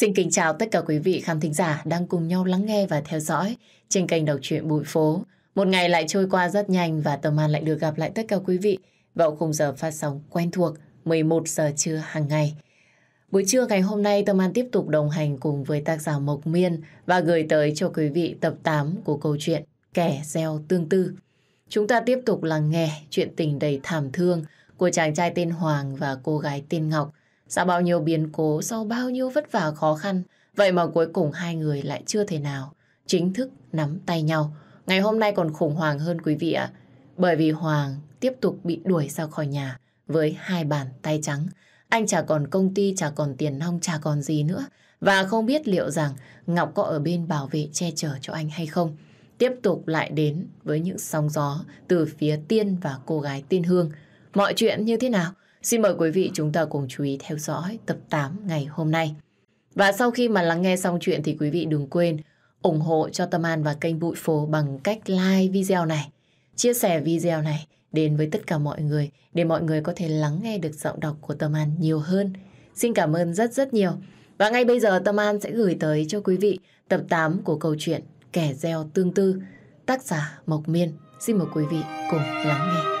Xin kính chào tất cả quý vị khán thính giả đang cùng nhau lắng nghe và theo dõi trên kênh đọc truyện Bụi Phố. Một ngày lại trôi qua rất nhanh và Tâm An lại được gặp lại tất cả quý vị vào khung giờ phát sóng quen thuộc 11 giờ trưa hàng ngày. Buổi trưa ngày hôm nay Tâm An tiếp tục đồng hành cùng với tác giả Mộc Miên và gửi tới cho quý vị tập 8 của câu chuyện Kẻ gieo tương tư. Chúng ta tiếp tục lắng nghe chuyện tình đầy thảm thương của chàng trai tên Hoàng và cô gái tên Ngọc sau bao nhiêu biến cố, sau bao nhiêu vất vả khó khăn, vậy mà cuối cùng hai người lại chưa thể nào chính thức nắm tay nhau. Ngày hôm nay còn khủng hoảng hơn quý vị ạ, bởi vì Hoàng tiếp tục bị đuổi ra khỏi nhà với hai bàn tay trắng. Anh chả còn công ty, chả còn tiền nong, chả còn gì nữa. Và không biết liệu rằng Ngọc có ở bên bảo vệ che chở cho anh hay không. Tiếp tục lại đến với những sóng gió từ phía Tiên và cô gái Tiên Hương. Mọi chuyện như thế nào? Xin mời quý vị chúng ta cùng chú ý theo dõi tập 8 ngày hôm nay. Và sau khi mà lắng nghe xong chuyện thì quý vị đừng quên ủng hộ cho Tâm An và kênh Bụi Phố bằng cách like video này, chia sẻ video này đến với tất cả mọi người để mọi người có thể lắng nghe được giọng đọc của Tâm An nhiều hơn. Xin cảm ơn rất rất nhiều. Và ngay bây giờ Tâm An sẽ gửi tới cho quý vị tập 8 của câu chuyện Kẻ gieo tương tư, tác giả Mộc Miên. Xin mời quý vị cùng lắng nghe.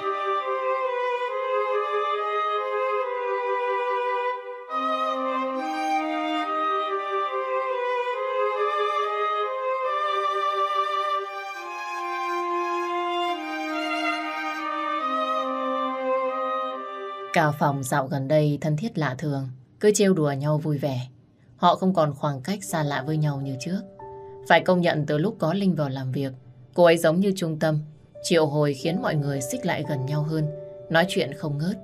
Cả phòng dạo gần đây thân thiết lạ thường, cứ trêu đùa nhau vui vẻ. Họ không còn khoảng cách xa lạ với nhau như trước. Phải công nhận từ lúc có Linh vào làm việc, cô ấy giống như trung tâm, triệu hồi khiến mọi người xích lại gần nhau hơn, nói chuyện không ngớt.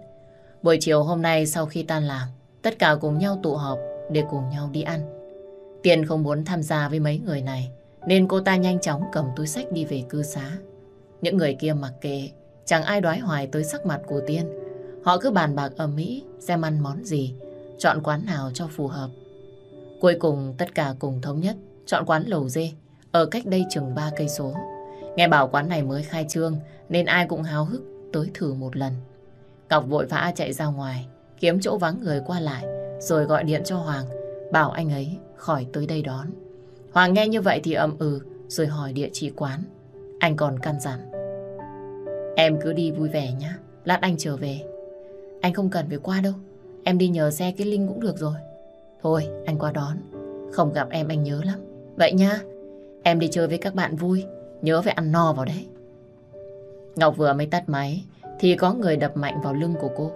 Buổi chiều hôm nay sau khi tan làm, tất cả cùng nhau tụ họp để cùng nhau đi ăn. Tiền không muốn tham gia với mấy người này, nên cô ta nhanh chóng cầm túi sách đi về cư xá. Những người kia mặc kệ, chẳng ai đoái hoài tới sắc mặt của Tiên, Họ cứ bàn bạc ở Mỹ xem ăn món gì, chọn quán nào cho phù hợp. Cuối cùng tất cả cùng thống nhất chọn quán lẩu dê ở cách đây chừng 3 cây số. Nghe bảo quán này mới khai trương nên ai cũng háo hức tới thử một lần. cọc vội vã chạy ra ngoài, kiếm chỗ vắng người qua lại rồi gọi điện cho Hoàng, bảo anh ấy khỏi tới đây đón. Hoàng nghe như vậy thì ậm ừ rồi hỏi địa chỉ quán. Anh còn căn dặn. Em cứ đi vui vẻ nhé, lát anh trở về. Anh không cần phải qua đâu. Em đi nhờ xe cái Linh cũng được rồi. Thôi, anh qua đón. Không gặp em anh nhớ lắm. Vậy nha, em đi chơi với các bạn vui. Nhớ phải ăn no vào đấy. Ngọc vừa mới tắt máy, thì có người đập mạnh vào lưng của cô.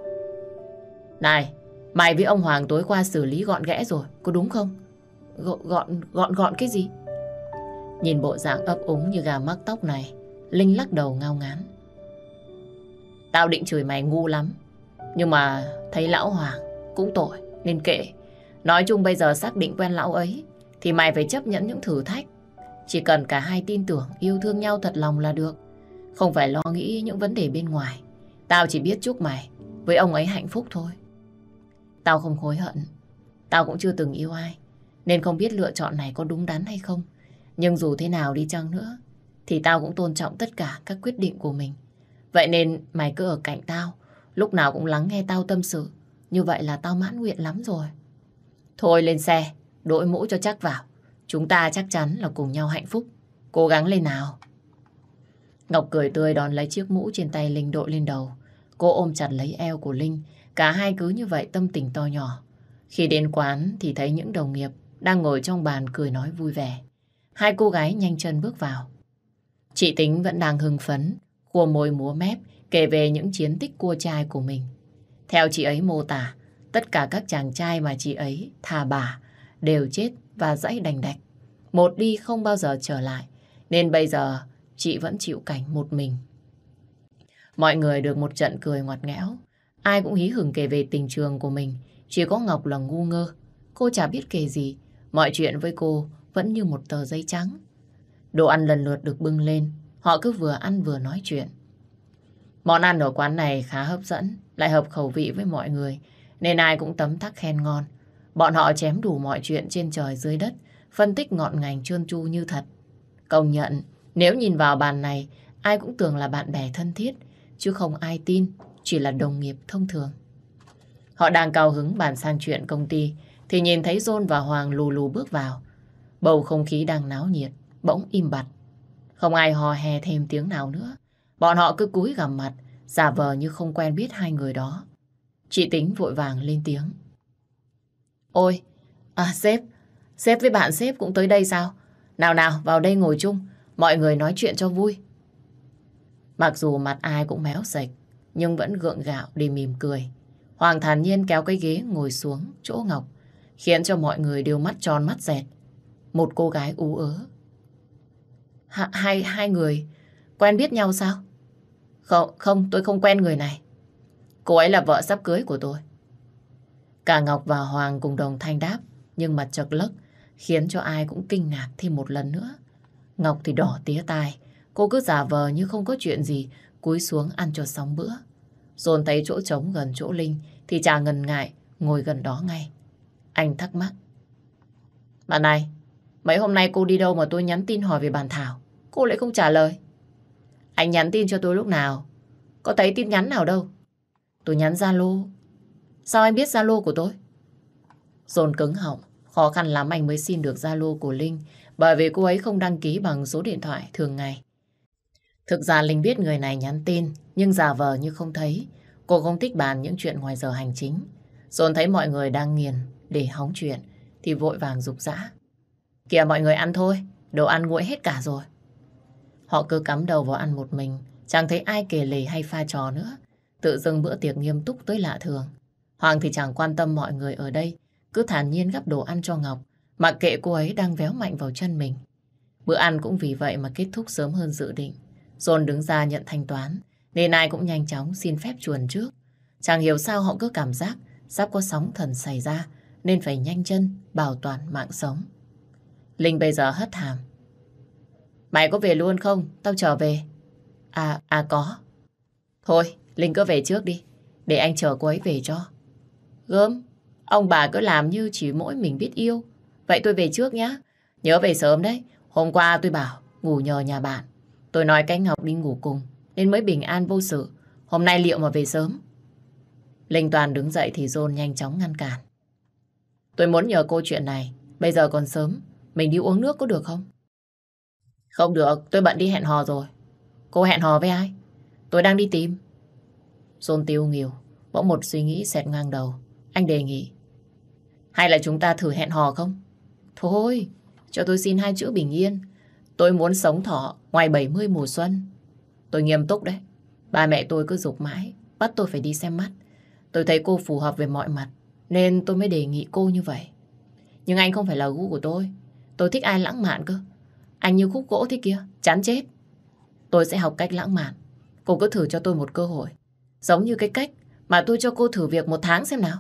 Này, mày với ông Hoàng tối qua xử lý gọn ghẽ rồi, có đúng không? Gọn, gọn, gọn, gọn cái gì? Nhìn bộ dạng ấp úng như gà mắc tóc này, Linh lắc đầu ngao ngán. Tao định chửi mày ngu lắm, nhưng mà thấy lão Hoàng cũng tội nên kệ. Nói chung bây giờ xác định quen lão ấy thì mày phải chấp nhận những thử thách. Chỉ cần cả hai tin tưởng yêu thương nhau thật lòng là được. Không phải lo nghĩ những vấn đề bên ngoài. Tao chỉ biết chúc mày với ông ấy hạnh phúc thôi. Tao không hối hận. Tao cũng chưa từng yêu ai. Nên không biết lựa chọn này có đúng đắn hay không. Nhưng dù thế nào đi chăng nữa thì tao cũng tôn trọng tất cả các quyết định của mình. Vậy nên mày cứ ở cạnh tao Lúc nào cũng lắng nghe tao tâm sự. Như vậy là tao mãn nguyện lắm rồi. Thôi lên xe, đội mũ cho chắc vào. Chúng ta chắc chắn là cùng nhau hạnh phúc. Cố gắng lên nào. Ngọc cười tươi đón lấy chiếc mũ trên tay Linh đội lên đầu. Cô ôm chặt lấy eo của Linh. Cả hai cứ như vậy tâm tình to nhỏ. Khi đến quán thì thấy những đồng nghiệp đang ngồi trong bàn cười nói vui vẻ. Hai cô gái nhanh chân bước vào. Chị Tính vẫn đang hưng phấn, khua môi múa mép kể về những chiến tích cua trai của mình. Theo chị ấy mô tả, tất cả các chàng trai mà chị ấy thà bà đều chết và dãy đành đạch. Một đi không bao giờ trở lại, nên bây giờ chị vẫn chịu cảnh một mình. Mọi người được một trận cười ngọt nghẽo. Ai cũng hí hửng kể về tình trường của mình. Chỉ có Ngọc là ngu ngơ. Cô chả biết kể gì. Mọi chuyện với cô vẫn như một tờ giấy trắng. Đồ ăn lần lượt được bưng lên. Họ cứ vừa ăn vừa nói chuyện. Món ăn ở quán này khá hấp dẫn, lại hợp khẩu vị với mọi người, nên ai cũng tấm tắc khen ngon. Bọn họ chém đủ mọi chuyện trên trời dưới đất, phân tích ngọn ngành trơn tru như thật. Công nhận, nếu nhìn vào bàn này, ai cũng tưởng là bạn bè thân thiết, chứ không ai tin, chỉ là đồng nghiệp thông thường. Họ đang cao hứng bàn sang chuyện công ty, thì nhìn thấy John và Hoàng lù lù bước vào. Bầu không khí đang náo nhiệt, bỗng im bặt. Không ai hò hè thêm tiếng nào nữa. Bọn họ cứ cúi gằm mặt, giả vờ như không quen biết hai người đó. Chị Tính vội vàng lên tiếng. Ôi, à sếp, sếp với bạn sếp cũng tới đây sao? Nào nào, vào đây ngồi chung, mọi người nói chuyện cho vui. Mặc dù mặt ai cũng méo sạch, nhưng vẫn gượng gạo đi mỉm cười. Hoàng thản nhiên kéo cái ghế ngồi xuống chỗ Ngọc, khiến cho mọi người đều mắt tròn mắt dẹt. Một cô gái ú ớ. hai, hai người quen biết nhau sao? Không, không, tôi không quen người này. Cô ấy là vợ sắp cưới của tôi. Cả Ngọc và Hoàng cùng đồng thanh đáp, nhưng mặt chật lấc, khiến cho ai cũng kinh ngạc thêm một lần nữa. Ngọc thì đỏ tía tai, cô cứ giả vờ như không có chuyện gì, cúi xuống ăn cho sóng bữa. Dồn thấy chỗ trống gần chỗ Linh thì chả ngần ngại, ngồi gần đó ngay. Anh thắc mắc. Bạn này, mấy hôm nay cô đi đâu mà tôi nhắn tin hỏi về bàn thảo, cô lại không trả lời. Anh nhắn tin cho tôi lúc nào? Có thấy tin nhắn nào đâu. Tôi nhắn Zalo. Sao anh biết Zalo của tôi? Dồn cứng họng, khó khăn lắm anh mới xin được Zalo của Linh bởi vì cô ấy không đăng ký bằng số điện thoại thường ngày. Thực ra Linh biết người này nhắn tin nhưng giả vờ như không thấy. Cô không thích bàn những chuyện ngoài giờ hành chính. Dồn thấy mọi người đang nghiền để hóng chuyện thì vội vàng rục rã. Kìa mọi người ăn thôi, đồ ăn nguội hết cả rồi. Họ cứ cắm đầu vào ăn một mình, chẳng thấy ai kể lể hay pha trò nữa. Tự dưng bữa tiệc nghiêm túc tới lạ thường. Hoàng thì chẳng quan tâm mọi người ở đây, cứ thản nhiên gắp đồ ăn cho Ngọc, mặc kệ cô ấy đang véo mạnh vào chân mình. Bữa ăn cũng vì vậy mà kết thúc sớm hơn dự định. John đứng ra nhận thanh toán, nên ai cũng nhanh chóng xin phép chuồn trước. Chẳng hiểu sao họ cứ cảm giác sắp có sóng thần xảy ra, nên phải nhanh chân bảo toàn mạng sống. Linh bây giờ hất hàm, Mày có về luôn không? Tao trở về. À, à có. Thôi, Linh cứ về trước đi. Để anh chờ cô ấy về cho. Gớm, ông bà cứ làm như chỉ mỗi mình biết yêu. Vậy tôi về trước nhá. Nhớ về sớm đấy. Hôm qua tôi bảo ngủ nhờ nhà bạn. Tôi nói cái Ngọc đi ngủ cùng. Nên mới bình an vô sự. Hôm nay liệu mà về sớm? Linh Toàn đứng dậy thì John nhanh chóng ngăn cản. Tôi muốn nhờ cô chuyện này. Bây giờ còn sớm. Mình đi uống nước có được không? Không được, tôi bận đi hẹn hò rồi. Cô hẹn hò với ai? Tôi đang đi tìm. Dôn tiêu nghiều, bỗng một suy nghĩ xẹt ngang đầu. Anh đề nghị. Hay là chúng ta thử hẹn hò không? Thôi, cho tôi xin hai chữ bình yên. Tôi muốn sống thọ ngoài 70 mùa xuân. Tôi nghiêm túc đấy. Ba mẹ tôi cứ dục mãi, bắt tôi phải đi xem mắt. Tôi thấy cô phù hợp về mọi mặt, nên tôi mới đề nghị cô như vậy. Nhưng anh không phải là gu của tôi. Tôi thích ai lãng mạn cơ. Anh như khúc gỗ thế kia, chán chết. Tôi sẽ học cách lãng mạn. Cô cứ thử cho tôi một cơ hội. Giống như cái cách mà tôi cho cô thử việc một tháng xem nào.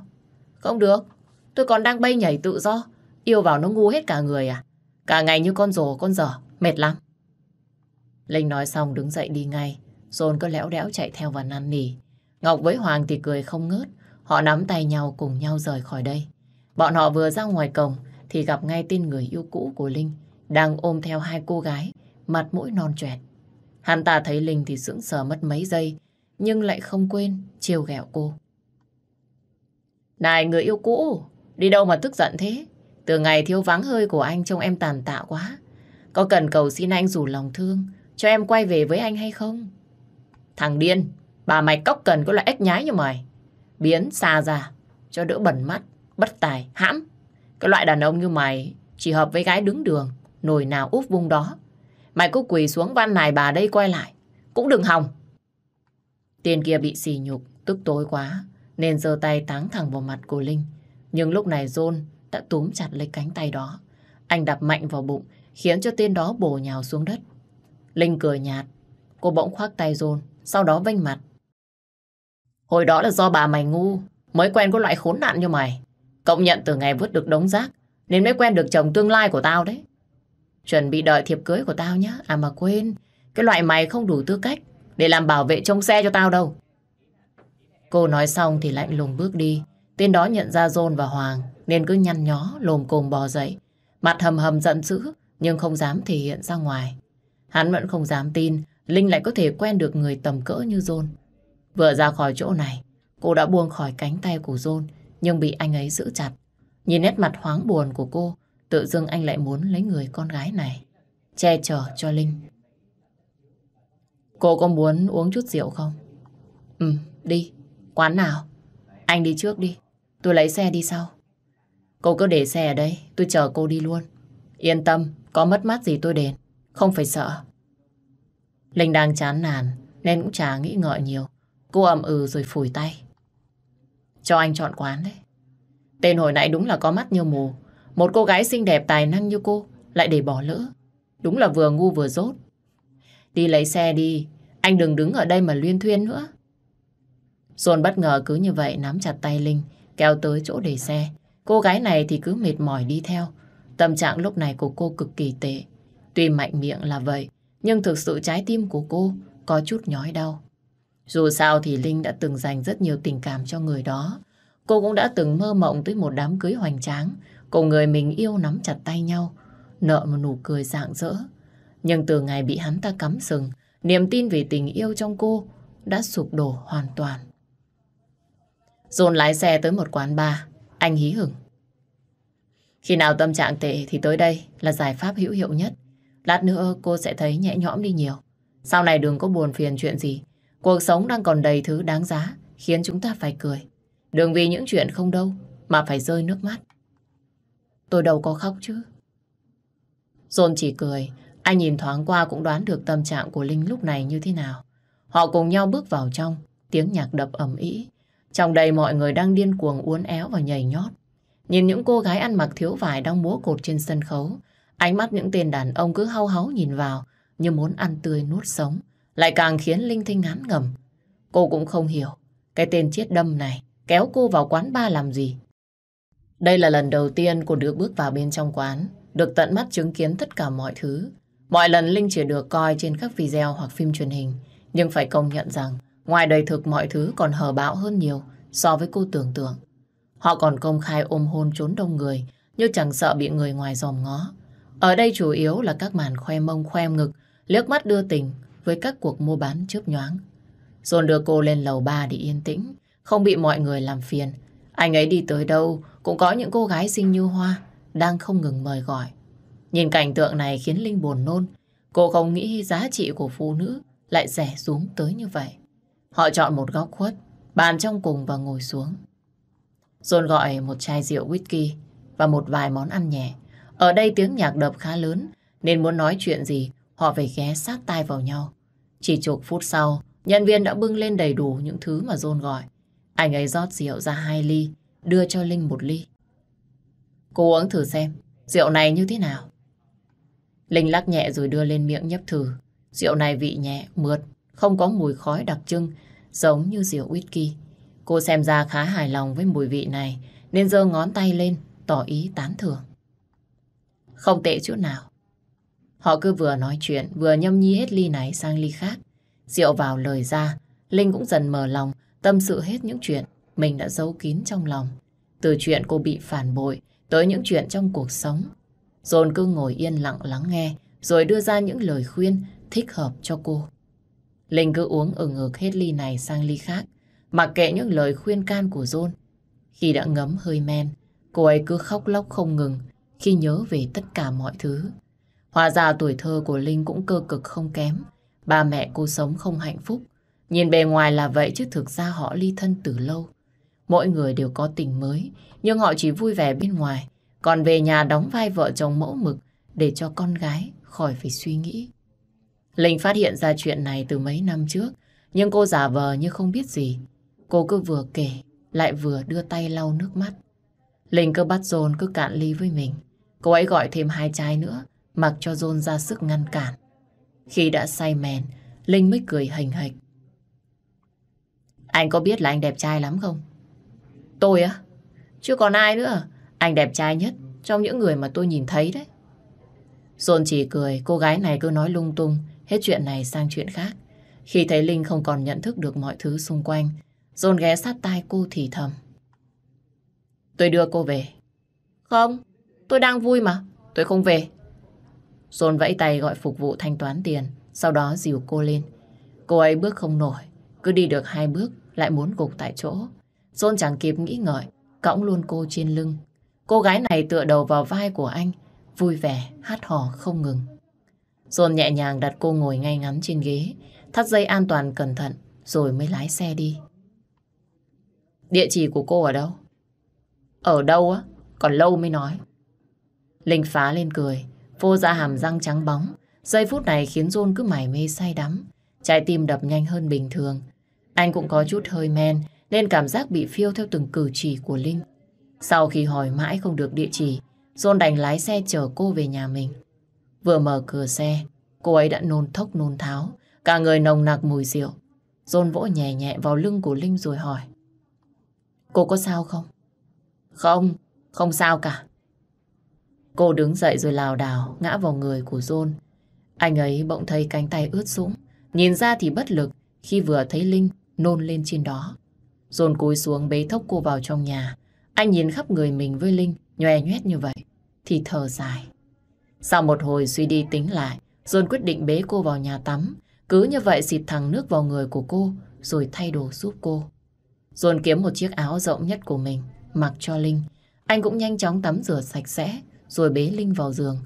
Không được, tôi còn đang bay nhảy tự do. Yêu vào nó ngu hết cả người à. Cả ngày như con rồ con dở, mệt lắm. Linh nói xong đứng dậy đi ngay. John cứ lẽo đẽo chạy theo và năn nỉ. Ngọc với Hoàng thì cười không ngớt. Họ nắm tay nhau cùng nhau rời khỏi đây. Bọn họ vừa ra ngoài cổng thì gặp ngay tin người yêu cũ của Linh đang ôm theo hai cô gái, mặt mũi non choẹt. Hắn ta thấy Linh thì sững sờ mất mấy giây, nhưng lại không quên trêu ghẹo cô. Này người yêu cũ, đi đâu mà tức giận thế? Từ ngày thiếu vắng hơi của anh trông em tàn tạ quá. Có cần cầu xin anh rủ lòng thương, cho em quay về với anh hay không? Thằng điên, bà mày cóc cần có loại ếch nhái như mày. Biến xa ra, cho đỡ bẩn mắt, bất tài, hãm. Cái loại đàn ông như mày chỉ hợp với gái đứng đường, nồi nào úp vung đó. Mày cứ quỳ xuống van nài bà đây quay lại, cũng đừng hòng. Tiền kia bị xì nhục, tức tối quá, nên giơ tay táng thẳng vào mặt của Linh. Nhưng lúc này John đã túm chặt lấy cánh tay đó. Anh đập mạnh vào bụng, khiến cho tên đó bổ nhào xuống đất. Linh cười nhạt, cô bỗng khoác tay John, sau đó vênh mặt. Hồi đó là do bà mày ngu, mới quen có loại khốn nạn như mày. Cộng nhận từ ngày vứt được đống rác, nên mới quen được chồng tương lai của tao đấy. Chuẩn bị đợi thiệp cưới của tao nhé. À mà quên, cái loại mày không đủ tư cách để làm bảo vệ trông xe cho tao đâu. Cô nói xong thì lạnh lùng bước đi. Tên đó nhận ra John và Hoàng nên cứ nhăn nhó, lồm cồm bò dậy. Mặt hầm hầm giận dữ nhưng không dám thể hiện ra ngoài. Hắn vẫn không dám tin Linh lại có thể quen được người tầm cỡ như John. Vừa ra khỏi chỗ này, cô đã buông khỏi cánh tay của John nhưng bị anh ấy giữ chặt. Nhìn nét mặt hoáng buồn của cô, Tự dưng anh lại muốn lấy người con gái này Che chở cho Linh Cô có muốn uống chút rượu không? Ừ, đi Quán nào? Anh đi trước đi Tôi lấy xe đi sau Cô cứ để xe ở đây Tôi chờ cô đi luôn Yên tâm Có mất mát gì tôi đền Không phải sợ Linh đang chán nản Nên cũng chả nghĩ ngợi nhiều Cô ậm ừ rồi phủi tay Cho anh chọn quán đấy Tên hồi nãy đúng là có mắt như mù một cô gái xinh đẹp tài năng như cô lại để bỏ lỡ. Đúng là vừa ngu vừa dốt. Đi lấy xe đi, anh đừng đứng ở đây mà luyên thuyên nữa. John bất ngờ cứ như vậy nắm chặt tay Linh, kéo tới chỗ để xe. Cô gái này thì cứ mệt mỏi đi theo. Tâm trạng lúc này của cô cực kỳ tệ. Tuy mạnh miệng là vậy, nhưng thực sự trái tim của cô có chút nhói đau. Dù sao thì Linh đã từng dành rất nhiều tình cảm cho người đó. Cô cũng đã từng mơ mộng tới một đám cưới hoành tráng, Cùng người mình yêu nắm chặt tay nhau, nợ một nụ cười rạng rỡ. Nhưng từ ngày bị hắn ta cắm sừng, niềm tin về tình yêu trong cô đã sụp đổ hoàn toàn. Dồn lái xe tới một quán bar, anh hí hửng. Khi nào tâm trạng tệ thì tới đây là giải pháp hữu hiệu nhất. Lát nữa cô sẽ thấy nhẹ nhõm đi nhiều. Sau này đừng có buồn phiền chuyện gì. Cuộc sống đang còn đầy thứ đáng giá khiến chúng ta phải cười. Đừng vì những chuyện không đâu mà phải rơi nước mắt. Tôi đâu có khóc chứ. John chỉ cười, anh nhìn thoáng qua cũng đoán được tâm trạng của Linh lúc này như thế nào. Họ cùng nhau bước vào trong, tiếng nhạc đập ầm ĩ. Trong đây mọi người đang điên cuồng uốn éo và nhảy nhót. Nhìn những cô gái ăn mặc thiếu vải đang múa cột trên sân khấu, ánh mắt những tên đàn ông cứ hau háu nhìn vào như muốn ăn tươi nuốt sống, lại càng khiến Linh Thinh ngán ngầm. Cô cũng không hiểu, cái tên chết đâm này kéo cô vào quán ba làm gì. Đây là lần đầu tiên cô được bước vào bên trong quán, được tận mắt chứng kiến tất cả mọi thứ. Mọi lần Linh chỉ được coi trên các video hoặc phim truyền hình, nhưng phải công nhận rằng ngoài đời thực mọi thứ còn hở bão hơn nhiều so với cô tưởng tượng. Họ còn công khai ôm hôn trốn đông người, như chẳng sợ bị người ngoài dòm ngó. Ở đây chủ yếu là các màn khoe mông khoe ngực, liếc mắt đưa tình với các cuộc mua bán chớp nhoáng. John đưa cô lên lầu ba để yên tĩnh, không bị mọi người làm phiền. Anh ấy đi tới đâu, cũng có những cô gái xinh như hoa đang không ngừng mời gọi. Nhìn cảnh tượng này khiến Linh buồn nôn. Cô không nghĩ giá trị của phụ nữ lại rẻ xuống tới như vậy. Họ chọn một góc khuất, bàn trong cùng và ngồi xuống. John gọi một chai rượu whisky và một vài món ăn nhẹ. Ở đây tiếng nhạc đập khá lớn nên muốn nói chuyện gì họ phải ghé sát tai vào nhau. Chỉ chục phút sau, nhân viên đã bưng lên đầy đủ những thứ mà John gọi. Anh ấy rót rượu ra hai ly đưa cho Linh một ly. Cô uống thử xem, rượu này như thế nào? Linh lắc nhẹ rồi đưa lên miệng nhấp thử. Rượu này vị nhẹ, mượt, không có mùi khói đặc trưng, giống như rượu whisky. Cô xem ra khá hài lòng với mùi vị này, nên giơ ngón tay lên, tỏ ý tán thưởng. Không tệ chút nào. Họ cứ vừa nói chuyện, vừa nhâm nhi hết ly này sang ly khác. Rượu vào lời ra, Linh cũng dần mở lòng, tâm sự hết những chuyện mình đã giấu kín trong lòng. Từ chuyện cô bị phản bội tới những chuyện trong cuộc sống. Dồn cứ ngồi yên lặng lắng nghe rồi đưa ra những lời khuyên thích hợp cho cô. Linh cứ uống ở ngược hết ly này sang ly khác, mặc kệ những lời khuyên can của John. Khi đã ngấm hơi men, cô ấy cứ khóc lóc không ngừng khi nhớ về tất cả mọi thứ. Hóa ra tuổi thơ của Linh cũng cơ cực không kém. Ba mẹ cô sống không hạnh phúc. Nhìn bề ngoài là vậy chứ thực ra họ ly thân từ lâu. Mỗi người đều có tình mới, nhưng họ chỉ vui vẻ bên ngoài, còn về nhà đóng vai vợ chồng mẫu mực để cho con gái khỏi phải suy nghĩ. Linh phát hiện ra chuyện này từ mấy năm trước, nhưng cô giả vờ như không biết gì. Cô cứ vừa kể, lại vừa đưa tay lau nước mắt. Linh cứ bắt John cứ cạn ly với mình. Cô ấy gọi thêm hai chai nữa, mặc cho John ra sức ngăn cản. Khi đã say mèn, Linh mới cười hình hịch. Anh có biết là anh đẹp trai lắm không? Tôi á? chưa còn ai nữa Anh đẹp trai nhất trong những người mà tôi nhìn thấy đấy. Dồn chỉ cười, cô gái này cứ nói lung tung, hết chuyện này sang chuyện khác. Khi thấy Linh không còn nhận thức được mọi thứ xung quanh, Dồn ghé sát tai cô thì thầm. Tôi đưa cô về. Không, tôi đang vui mà, tôi không về. Dồn vẫy tay gọi phục vụ thanh toán tiền, sau đó dìu cô lên. Cô ấy bước không nổi, cứ đi được hai bước lại muốn gục tại chỗ. John chẳng kịp nghĩ ngợi, cõng luôn cô trên lưng. Cô gái này tựa đầu vào vai của anh, vui vẻ, hát hò không ngừng. John nhẹ nhàng đặt cô ngồi ngay ngắn trên ghế, thắt dây an toàn cẩn thận, rồi mới lái xe đi. Địa chỉ của cô ở đâu? Ở đâu á? Còn lâu mới nói. Linh phá lên cười, vô ra hàm răng trắng bóng. Giây phút này khiến John cứ mải mê say đắm. Trái tim đập nhanh hơn bình thường. Anh cũng có chút hơi men, nên cảm giác bị phiêu theo từng cử chỉ của Linh. Sau khi hỏi mãi không được địa chỉ, John đành lái xe chở cô về nhà mình. Vừa mở cửa xe, cô ấy đã nôn thốc nôn tháo, cả người nồng nặc mùi rượu. John vỗ nhẹ nhẹ vào lưng của Linh rồi hỏi. Cô có sao không? Không, không sao cả. Cô đứng dậy rồi lào đảo, ngã vào người của John. Anh ấy bỗng thấy cánh tay ướt sũng, nhìn ra thì bất lực khi vừa thấy Linh nôn lên trên đó. Dồn cúi xuống bế thốc cô vào trong nhà. Anh nhìn khắp người mình với Linh, nhòe nhoét như vậy, thì thở dài. Sau một hồi suy đi tính lại, Dồn quyết định bế cô vào nhà tắm. Cứ như vậy xịt thẳng nước vào người của cô, rồi thay đồ giúp cô. Dồn kiếm một chiếc áo rộng nhất của mình, mặc cho Linh. Anh cũng nhanh chóng tắm rửa sạch sẽ, rồi bế Linh vào giường.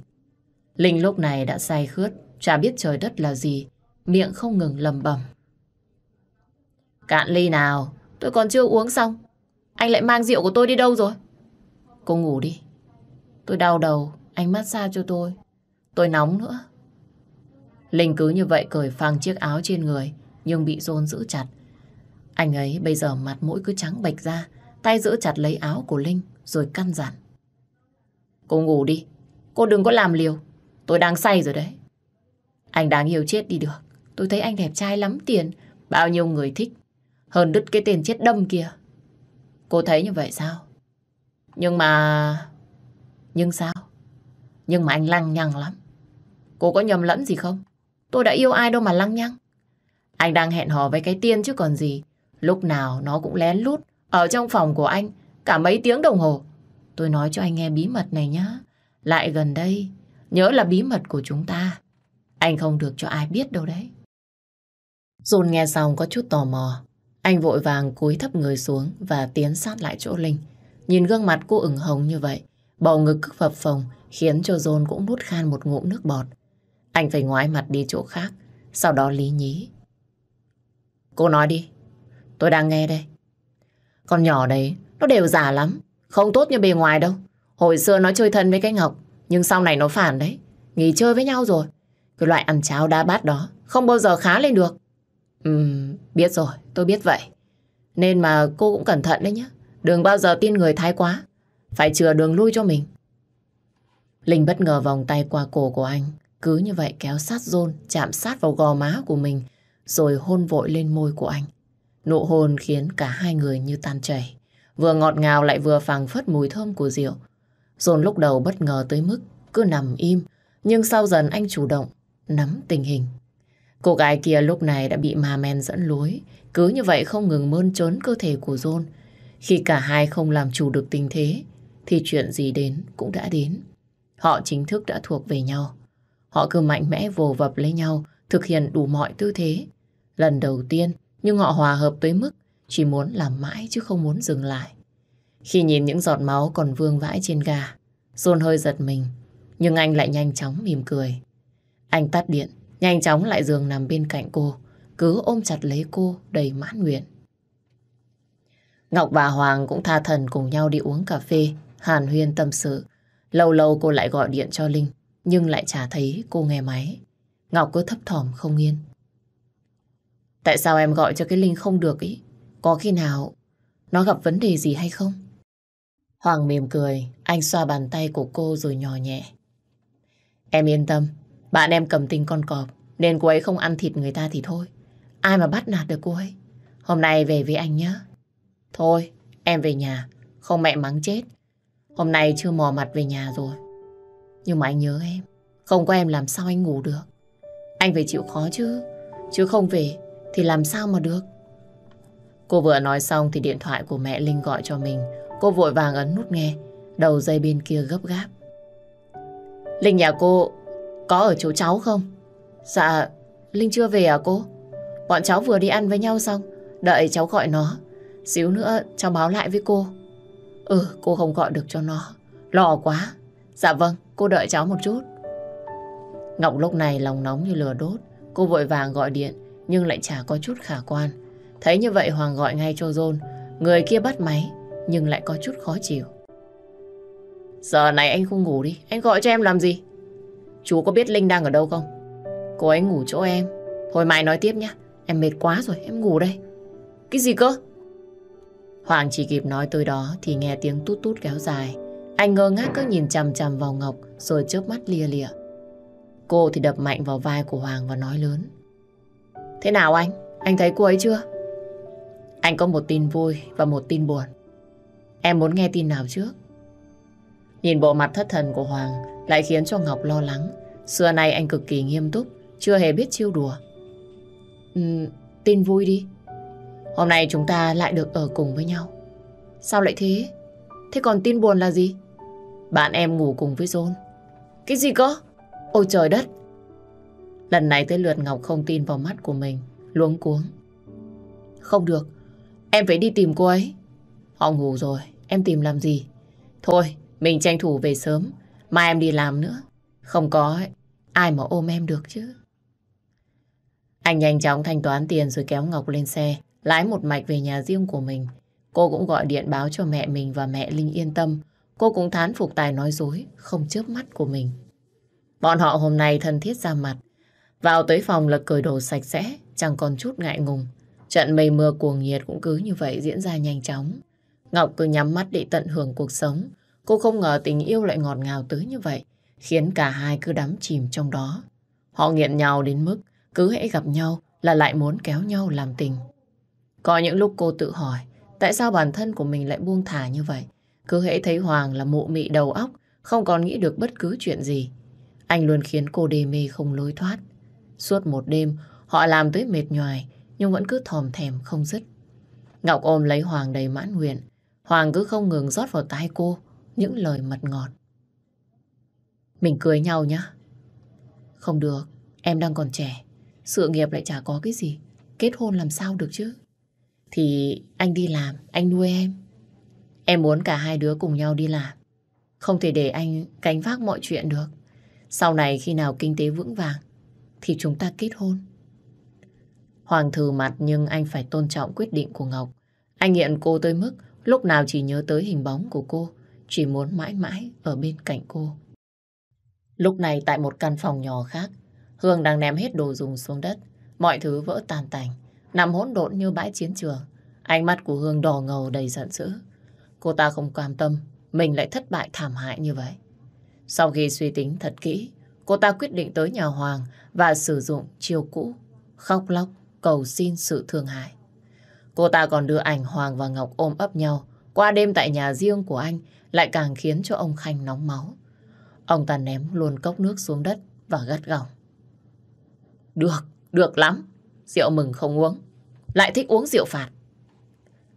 Linh lúc này đã say khướt, chả biết trời đất là gì, miệng không ngừng lầm bầm. Cạn ly nào, Tôi còn chưa uống xong Anh lại mang rượu của tôi đi đâu rồi Cô ngủ đi Tôi đau đầu Anh massage cho tôi Tôi nóng nữa Linh cứ như vậy cởi phăng chiếc áo trên người Nhưng bị John giữ chặt Anh ấy bây giờ mặt mũi cứ trắng bệch ra Tay giữ chặt lấy áo của Linh Rồi căn dặn Cô ngủ đi Cô đừng có làm liều Tôi đang say rồi đấy Anh đáng yêu chết đi được Tôi thấy anh đẹp trai lắm tiền Bao nhiêu người thích hơn đứt cái tên chết đâm kia. Cô thấy như vậy sao? Nhưng mà... Nhưng sao? Nhưng mà anh lăng nhăng lắm. Cô có nhầm lẫn gì không? Tôi đã yêu ai đâu mà lăng nhăng. Anh đang hẹn hò với cái tiên chứ còn gì. Lúc nào nó cũng lén lút ở trong phòng của anh cả mấy tiếng đồng hồ. Tôi nói cho anh nghe bí mật này nhá. Lại gần đây, nhớ là bí mật của chúng ta. Anh không được cho ai biết đâu đấy. John nghe xong có chút tò mò. Anh vội vàng cúi thấp người xuống và tiến sát lại chỗ Linh. Nhìn gương mặt cô ửng hồng như vậy, bầu ngực cứ phập phồng khiến cho John cũng nuốt khan một ngụm nước bọt. Anh phải ngoái mặt đi chỗ khác, sau đó lý nhí. Cô nói đi, tôi đang nghe đây. Con nhỏ đấy, nó đều giả lắm, không tốt như bề ngoài đâu. Hồi xưa nó chơi thân với cái Ngọc, nhưng sau này nó phản đấy, nghỉ chơi với nhau rồi. Cái loại ăn cháo đá bát đó, không bao giờ khá lên được biết rồi, tôi biết vậy. Nên mà cô cũng cẩn thận đấy nhé. Đừng bao giờ tin người thái quá. Phải chừa đường lui cho mình. Linh bất ngờ vòng tay qua cổ của anh. Cứ như vậy kéo sát rôn, chạm sát vào gò má của mình. Rồi hôn vội lên môi của anh. Nụ hôn khiến cả hai người như tan chảy. Vừa ngọt ngào lại vừa phảng phất mùi thơm của rượu. Dồn lúc đầu bất ngờ tới mức cứ nằm im. Nhưng sau dần anh chủ động, nắm tình hình. Cô gái kia lúc này đã bị ma men dẫn lối, cứ như vậy không ngừng mơn trớn cơ thể của John. Khi cả hai không làm chủ được tình thế, thì chuyện gì đến cũng đã đến. Họ chính thức đã thuộc về nhau. Họ cứ mạnh mẽ vồ vập lấy nhau, thực hiện đủ mọi tư thế. Lần đầu tiên, nhưng họ hòa hợp tới mức chỉ muốn làm mãi chứ không muốn dừng lại. Khi nhìn những giọt máu còn vương vãi trên gà, John hơi giật mình, nhưng anh lại nhanh chóng mỉm cười. Anh tắt điện, Nhanh chóng lại giường nằm bên cạnh cô, cứ ôm chặt lấy cô đầy mãn nguyện. Ngọc và Hoàng cũng tha thần cùng nhau đi uống cà phê, hàn huyên tâm sự. Lâu lâu cô lại gọi điện cho Linh, nhưng lại chả thấy cô nghe máy. Ngọc cứ thấp thỏm không yên. Tại sao em gọi cho cái Linh không được ý? Có khi nào nó gặp vấn đề gì hay không? Hoàng mỉm cười, anh xoa bàn tay của cô rồi nhỏ nhẹ. Em yên tâm, bạn em cầm tình con cọp, nên cô ấy không ăn thịt người ta thì thôi. Ai mà bắt nạt được cô ấy. Hôm nay về với anh nhé. Thôi, em về nhà, không mẹ mắng chết. Hôm nay chưa mò mặt về nhà rồi. Nhưng mà anh nhớ em, không có em làm sao anh ngủ được. Anh phải chịu khó chứ, chứ không về thì làm sao mà được. Cô vừa nói xong thì điện thoại của mẹ Linh gọi cho mình. Cô vội vàng ấn nút nghe, đầu dây bên kia gấp gáp. Linh nhà cô có ở chỗ cháu không? Dạ, Linh chưa về à cô? Bọn cháu vừa đi ăn với nhau xong Đợi cháu gọi nó Xíu nữa cháu báo lại với cô Ừ, cô không gọi được cho nó Lo quá Dạ vâng, cô đợi cháu một chút Ngọc lúc này lòng nóng như lửa đốt Cô vội vàng gọi điện Nhưng lại chả có chút khả quan Thấy như vậy Hoàng gọi ngay cho John Người kia bắt máy Nhưng lại có chút khó chịu Giờ này anh không ngủ đi Anh gọi cho em làm gì Chú có biết Linh đang ở đâu không? Cô ấy ngủ chỗ em. Thôi mai nói tiếp nhé. Em mệt quá rồi, em ngủ đây. Cái gì cơ? Hoàng chỉ kịp nói tới đó thì nghe tiếng tút tút kéo dài. Anh ngơ ngác cứ nhìn chằm chằm vào Ngọc rồi chớp mắt lia lịa. Cô thì đập mạnh vào vai của Hoàng và nói lớn. Thế nào anh? Anh thấy cô ấy chưa? Anh có một tin vui và một tin buồn. Em muốn nghe tin nào trước? Nhìn bộ mặt thất thần của Hoàng lại khiến cho Ngọc lo lắng. Xưa nay anh cực kỳ nghiêm túc, chưa hề biết chiêu đùa. Uhm, tin vui đi. Hôm nay chúng ta lại được ở cùng với nhau. Sao lại thế? Thế còn tin buồn là gì? Bạn em ngủ cùng với John. Cái gì cơ? Ôi trời đất! Lần này tới lượt Ngọc không tin vào mắt của mình, luống cuống. Không được, em phải đi tìm cô ấy. Họ ngủ rồi, em tìm làm gì? Thôi, mình tranh thủ về sớm, mai em đi làm nữa. Không có, ấy, ai mà ôm em được chứ. Anh nhanh chóng thanh toán tiền rồi kéo Ngọc lên xe, lái một mạch về nhà riêng của mình. Cô cũng gọi điện báo cho mẹ mình và mẹ Linh yên tâm. Cô cũng thán phục tài nói dối, không chớp mắt của mình. Bọn họ hôm nay thân thiết ra mặt. Vào tới phòng là cởi đồ sạch sẽ, chẳng còn chút ngại ngùng. Trận mây mưa cuồng nhiệt cũng cứ như vậy diễn ra nhanh chóng. Ngọc cứ nhắm mắt để tận hưởng cuộc sống. Cô không ngờ tình yêu lại ngọt ngào tới như vậy, khiến cả hai cứ đắm chìm trong đó. Họ nghiện nhau đến mức cứ hễ gặp nhau là lại muốn kéo nhau làm tình. Có những lúc cô tự hỏi, tại sao bản thân của mình lại buông thả như vậy? Cứ hễ thấy Hoàng là mụ mị đầu óc, không còn nghĩ được bất cứ chuyện gì. Anh luôn khiến cô đê mê không lối thoát. Suốt một đêm, họ làm tới mệt nhoài, nhưng vẫn cứ thòm thèm không dứt. Ngọc ôm lấy Hoàng đầy mãn nguyện. Hoàng cứ không ngừng rót vào tai cô những lời mật ngọt. Mình cưới nhau nhá. Không được, em đang còn trẻ. Sự nghiệp lại chả có cái gì. Kết hôn làm sao được chứ? Thì anh đi làm, anh nuôi em. Em muốn cả hai đứa cùng nhau đi làm. Không thể để anh gánh vác mọi chuyện được. Sau này khi nào kinh tế vững vàng thì chúng ta kết hôn. Hoàng thử mặt nhưng anh phải tôn trọng quyết định của Ngọc. Anh nghiện cô tới mức lúc nào chỉ nhớ tới hình bóng của cô chỉ muốn mãi mãi ở bên cạnh cô. Lúc này tại một căn phòng nhỏ khác, Hương đang ném hết đồ dùng xuống đất, mọi thứ vỡ tan tành, nằm hỗn độn như bãi chiến trường. Ánh mắt của Hương đỏ ngầu đầy giận dữ. Cô ta không quan tâm, mình lại thất bại thảm hại như vậy. Sau khi suy tính thật kỹ, cô ta quyết định tới nhà Hoàng và sử dụng chiêu cũ, khóc lóc, cầu xin sự thương hại. Cô ta còn đưa ảnh Hoàng và Ngọc ôm ấp nhau, qua đêm tại nhà riêng của anh lại càng khiến cho ông Khanh nóng máu. Ông ta ném luôn cốc nước xuống đất và gắt gỏng. Được, được lắm. Rượu mừng không uống. Lại thích uống rượu phạt.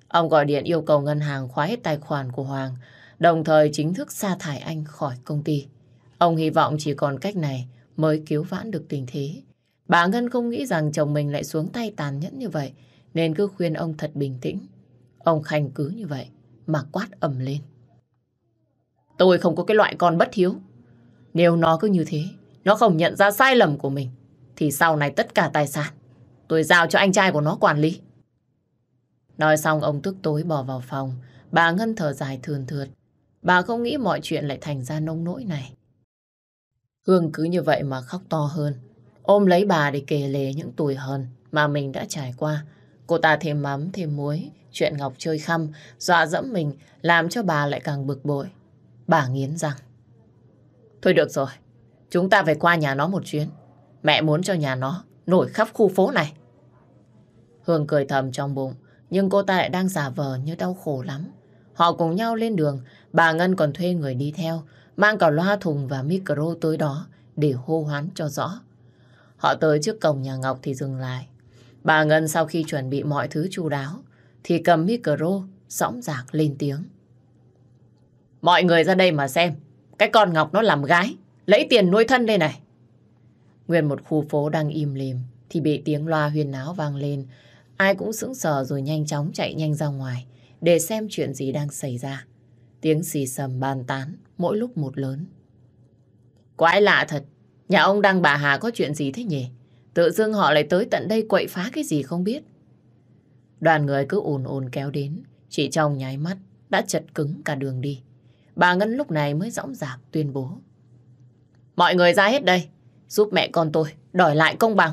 Ông gọi điện yêu cầu ngân hàng khóa hết tài khoản của Hoàng, đồng thời chính thức sa thải anh khỏi công ty. Ông hy vọng chỉ còn cách này mới cứu vãn được tình thế. Bà Ngân không nghĩ rằng chồng mình lại xuống tay tàn nhẫn như vậy, nên cứ khuyên ông thật bình tĩnh. Ông Khanh cứ như vậy, mà quát ầm lên. Tôi không có cái loại con bất hiếu. Nếu nó cứ như thế, nó không nhận ra sai lầm của mình, thì sau này tất cả tài sản, tôi giao cho anh trai của nó quản lý. Nói xong ông tức tối bỏ vào phòng, bà Ngân thở dài thườn thượt. Bà không nghĩ mọi chuyện lại thành ra nông nỗi này. Hương cứ như vậy mà khóc to hơn, ôm lấy bà để kể lể những tuổi hờn mà mình đã trải qua. Cô ta thêm mắm, thêm muối, chuyện Ngọc chơi khăm, dọa dẫm mình, làm cho bà lại càng bực bội. Bà nghiến răng. Thôi được rồi, chúng ta phải qua nhà nó một chuyến. Mẹ muốn cho nhà nó nổi khắp khu phố này. Hương cười thầm trong bụng, nhưng cô ta lại đang giả vờ như đau khổ lắm. Họ cùng nhau lên đường, bà Ngân còn thuê người đi theo, mang cả loa thùng và micro tới đó để hô hoán cho rõ. Họ tới trước cổng nhà Ngọc thì dừng lại. Bà Ngân sau khi chuẩn bị mọi thứ chu đáo, thì cầm micro, sõng dạc lên tiếng. Mọi người ra đây mà xem. Cái con Ngọc nó làm gái, lấy tiền nuôi thân đây này. Nguyên một khu phố đang im lìm, thì bị tiếng loa huyên náo vang lên. Ai cũng sững sờ rồi nhanh chóng chạy nhanh ra ngoài, để xem chuyện gì đang xảy ra. Tiếng xì sầm bàn tán, mỗi lúc một lớn. Quái lạ thật, nhà ông đang bà Hà có chuyện gì thế nhỉ? Tự dưng họ lại tới tận đây quậy phá cái gì không biết. Đoàn người cứ ồn ồn kéo đến, chỉ trong nháy mắt đã chật cứng cả đường đi bà Ngân lúc này mới dõng dạc tuyên bố. Mọi người ra hết đây, giúp mẹ con tôi đòi lại công bằng.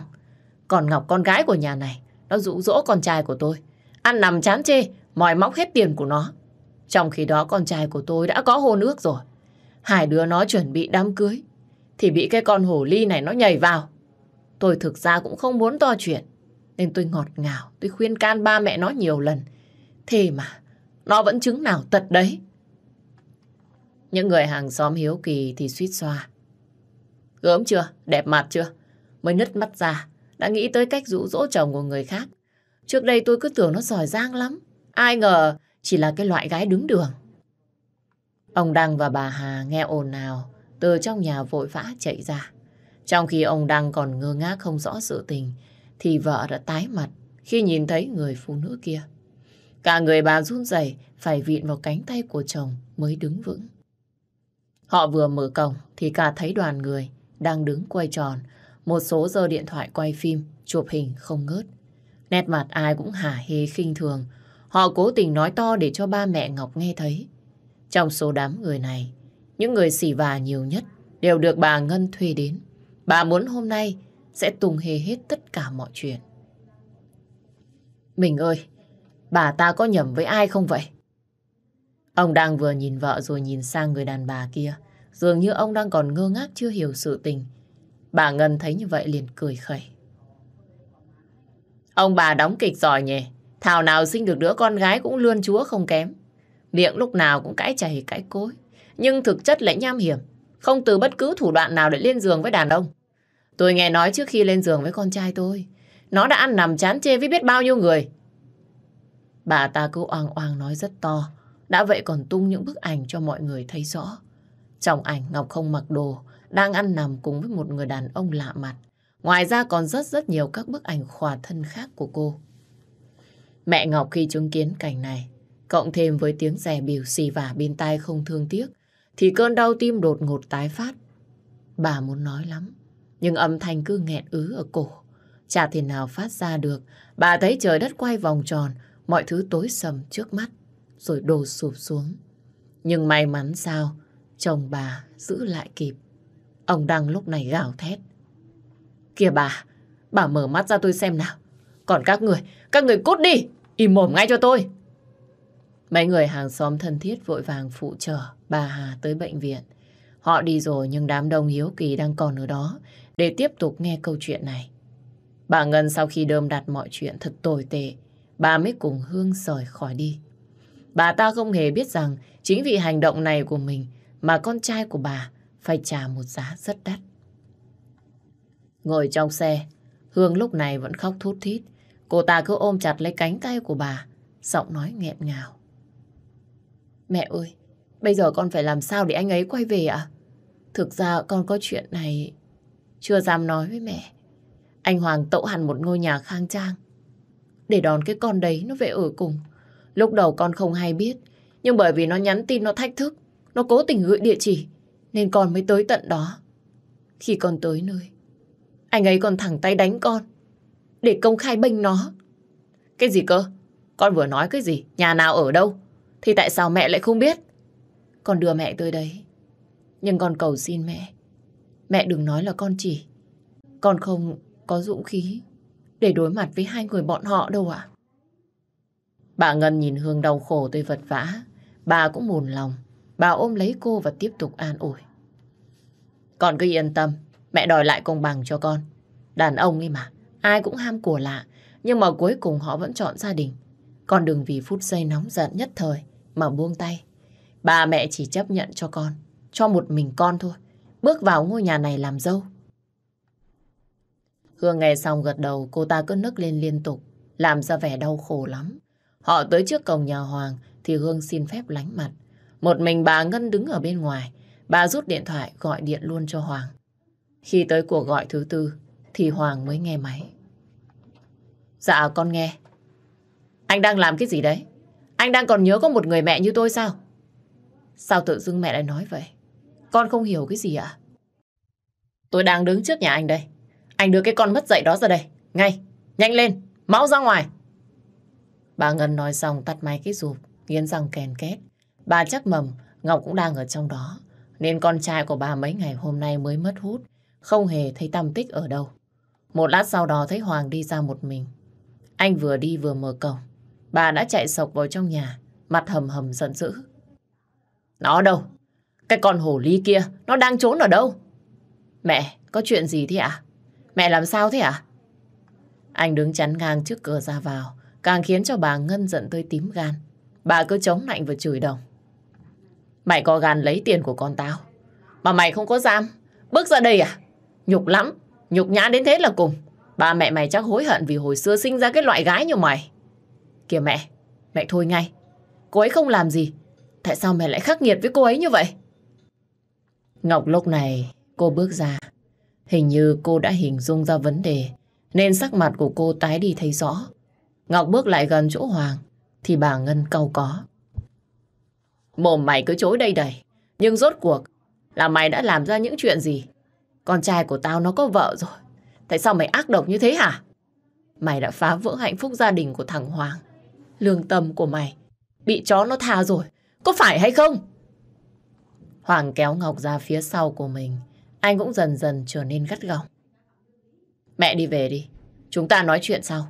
Còn Ngọc con gái của nhà này, nó dụ dỗ con trai của tôi. Ăn nằm chán chê, mỏi móc hết tiền của nó. Trong khi đó con trai của tôi đã có hôn ước rồi. Hai đứa nó chuẩn bị đám cưới, thì bị cái con hổ ly này nó nhảy vào. Tôi thực ra cũng không muốn to chuyện, nên tôi ngọt ngào, tôi khuyên can ba mẹ nó nhiều lần. Thế mà, nó vẫn chứng nào tật đấy. Những người hàng xóm hiếu kỳ thì suýt xoa. Gớm chưa? Đẹp mặt chưa? Mới nứt mắt ra, đã nghĩ tới cách rũ rỗ chồng của người khác. Trước đây tôi cứ tưởng nó giỏi giang lắm. Ai ngờ chỉ là cái loại gái đứng đường. Ông Đăng và bà Hà nghe ồn nào từ trong nhà vội vã chạy ra. Trong khi ông Đăng còn ngơ ngác không rõ sự tình thì vợ đã tái mặt khi nhìn thấy người phụ nữ kia. Cả người bà run rẩy phải vịn vào cánh tay của chồng mới đứng vững. Họ vừa mở cổng thì cả thấy đoàn người đang đứng quay tròn, một số giờ điện thoại quay phim, chụp hình không ngớt. Nét mặt ai cũng hả hê khinh thường, họ cố tình nói to để cho ba mẹ Ngọc nghe thấy. Trong số đám người này, những người xỉ và nhiều nhất đều được bà Ngân thuê đến. Bà muốn hôm nay sẽ tung hề hết tất cả mọi chuyện. Mình ơi, bà ta có nhầm với ai không vậy? Ông đang vừa nhìn vợ rồi nhìn sang người đàn bà kia. Dường như ông đang còn ngơ ngác chưa hiểu sự tình. Bà Ngân thấy như vậy liền cười khẩy. Ông bà đóng kịch giỏi nhỉ. Thảo nào sinh được đứa con gái cũng luôn chúa không kém. Miệng lúc nào cũng cãi chảy cãi cối. Nhưng thực chất lại nham hiểm. Không từ bất cứ thủ đoạn nào để lên giường với đàn ông. Tôi nghe nói trước khi lên giường với con trai tôi. Nó đã ăn nằm chán chê với biết bao nhiêu người. Bà ta cứ oang oang nói rất to. Đã vậy còn tung những bức ảnh cho mọi người thấy rõ. Trong ảnh Ngọc không mặc đồ, đang ăn nằm cùng với một người đàn ông lạ mặt. Ngoài ra còn rất rất nhiều các bức ảnh khỏa thân khác của cô. Mẹ Ngọc khi chứng kiến cảnh này, cộng thêm với tiếng rè biểu xì vả bên tay không thương tiếc, thì cơn đau tim đột ngột tái phát. Bà muốn nói lắm, nhưng âm thanh cứ nghẹn ứ ở cổ. Chả thể nào phát ra được, bà thấy trời đất quay vòng tròn, mọi thứ tối sầm trước mắt rồi đổ sụp xuống. Nhưng may mắn sao, chồng bà giữ lại kịp. Ông đang lúc này gào thét. Kìa bà, bà mở mắt ra tôi xem nào. Còn các người, các người cút đi, im mồm ngay cho tôi. Mấy người hàng xóm thân thiết vội vàng phụ trợ bà Hà tới bệnh viện. Họ đi rồi nhưng đám đông hiếu kỳ đang còn ở đó để tiếp tục nghe câu chuyện này. Bà Ngân sau khi đơm đặt mọi chuyện thật tồi tệ, bà mới cùng Hương rời khỏi đi. Bà ta không hề biết rằng chính vì hành động này của mình mà con trai của bà phải trả một giá rất đắt. Ngồi trong xe, Hương lúc này vẫn khóc thút thít. Cô ta cứ ôm chặt lấy cánh tay của bà, giọng nói nghẹn ngào. Mẹ ơi, bây giờ con phải làm sao để anh ấy quay về ạ? Thực ra con có chuyện này chưa dám nói với mẹ. Anh Hoàng tậu hẳn một ngôi nhà khang trang để đón cái con đấy nó về ở cùng. Lúc đầu con không hay biết, nhưng bởi vì nó nhắn tin nó thách thức, nó cố tình gửi địa chỉ, nên con mới tới tận đó. Khi con tới nơi, anh ấy còn thẳng tay đánh con, để công khai bênh nó. Cái gì cơ? Con vừa nói cái gì? Nhà nào ở đâu? Thì tại sao mẹ lại không biết? Con đưa mẹ tới đấy. Nhưng con cầu xin mẹ. Mẹ đừng nói là con chỉ. Con không có dũng khí để đối mặt với hai người bọn họ đâu ạ. À? Bà Ngân nhìn Hương đau khổ tôi vật vã. Bà cũng buồn lòng. Bà ôm lấy cô và tiếp tục an ủi. Con cứ yên tâm. Mẹ đòi lại công bằng cho con. Đàn ông ấy mà. Ai cũng ham của lạ. Nhưng mà cuối cùng họ vẫn chọn gia đình. Con đừng vì phút giây nóng giận nhất thời mà buông tay. Bà mẹ chỉ chấp nhận cho con. Cho một mình con thôi. Bước vào ngôi nhà này làm dâu. Hương nghe xong gật đầu cô ta cứ nức lên liên tục, làm ra vẻ đau khổ lắm. Họ tới trước cổng nhà Hoàng thì Hương xin phép lánh mặt. Một mình bà Ngân đứng ở bên ngoài. Bà rút điện thoại gọi điện luôn cho Hoàng. Khi tới cuộc gọi thứ tư thì Hoàng mới nghe máy. Dạ con nghe. Anh đang làm cái gì đấy? Anh đang còn nhớ có một người mẹ như tôi sao? Sao tự dưng mẹ lại nói vậy? Con không hiểu cái gì ạ? Tôi đang đứng trước nhà anh đây. Anh đưa cái con mất dạy đó ra đây. Ngay, nhanh lên, máu ra ngoài. Bà Ngân nói xong tắt máy cái rụp, nghiến răng kèn két. Bà chắc mầm, Ngọc cũng đang ở trong đó. Nên con trai của bà mấy ngày hôm nay mới mất hút, không hề thấy tâm tích ở đâu. Một lát sau đó thấy Hoàng đi ra một mình. Anh vừa đi vừa mở cổng. Bà đã chạy sộc vào trong nhà, mặt hầm hầm giận dữ. Nó đâu? Cái con hổ ly kia, nó đang trốn ở đâu? Mẹ, có chuyện gì thế ạ? Mẹ làm sao thế ạ? Anh đứng chắn ngang trước cửa ra vào, càng khiến cho bà Ngân giận tới tím gan. Bà cứ chống lạnh và chửi đồng. Mày có gan lấy tiền của con tao, mà mày không có giam, bước ra đây à? Nhục lắm, nhục nhã đến thế là cùng. Ba mẹ mày chắc hối hận vì hồi xưa sinh ra cái loại gái như mày. Kìa mẹ, mẹ thôi ngay. Cô ấy không làm gì. Tại sao mẹ lại khắc nghiệt với cô ấy như vậy? Ngọc lúc này cô bước ra. Hình như cô đã hình dung ra vấn đề nên sắc mặt của cô tái đi thấy rõ. Ngọc bước lại gần chỗ Hoàng, thì bà Ngân cau có. Mồm mày cứ chối đây đầy, nhưng rốt cuộc là mày đã làm ra những chuyện gì? Con trai của tao nó có vợ rồi, tại sao mày ác độc như thế hả? Mày đã phá vỡ hạnh phúc gia đình của thằng Hoàng. Lương tâm của mày bị chó nó tha rồi, có phải hay không? Hoàng kéo Ngọc ra phía sau của mình, anh cũng dần dần trở nên gắt gỏng. Mẹ đi về đi, chúng ta nói chuyện sau.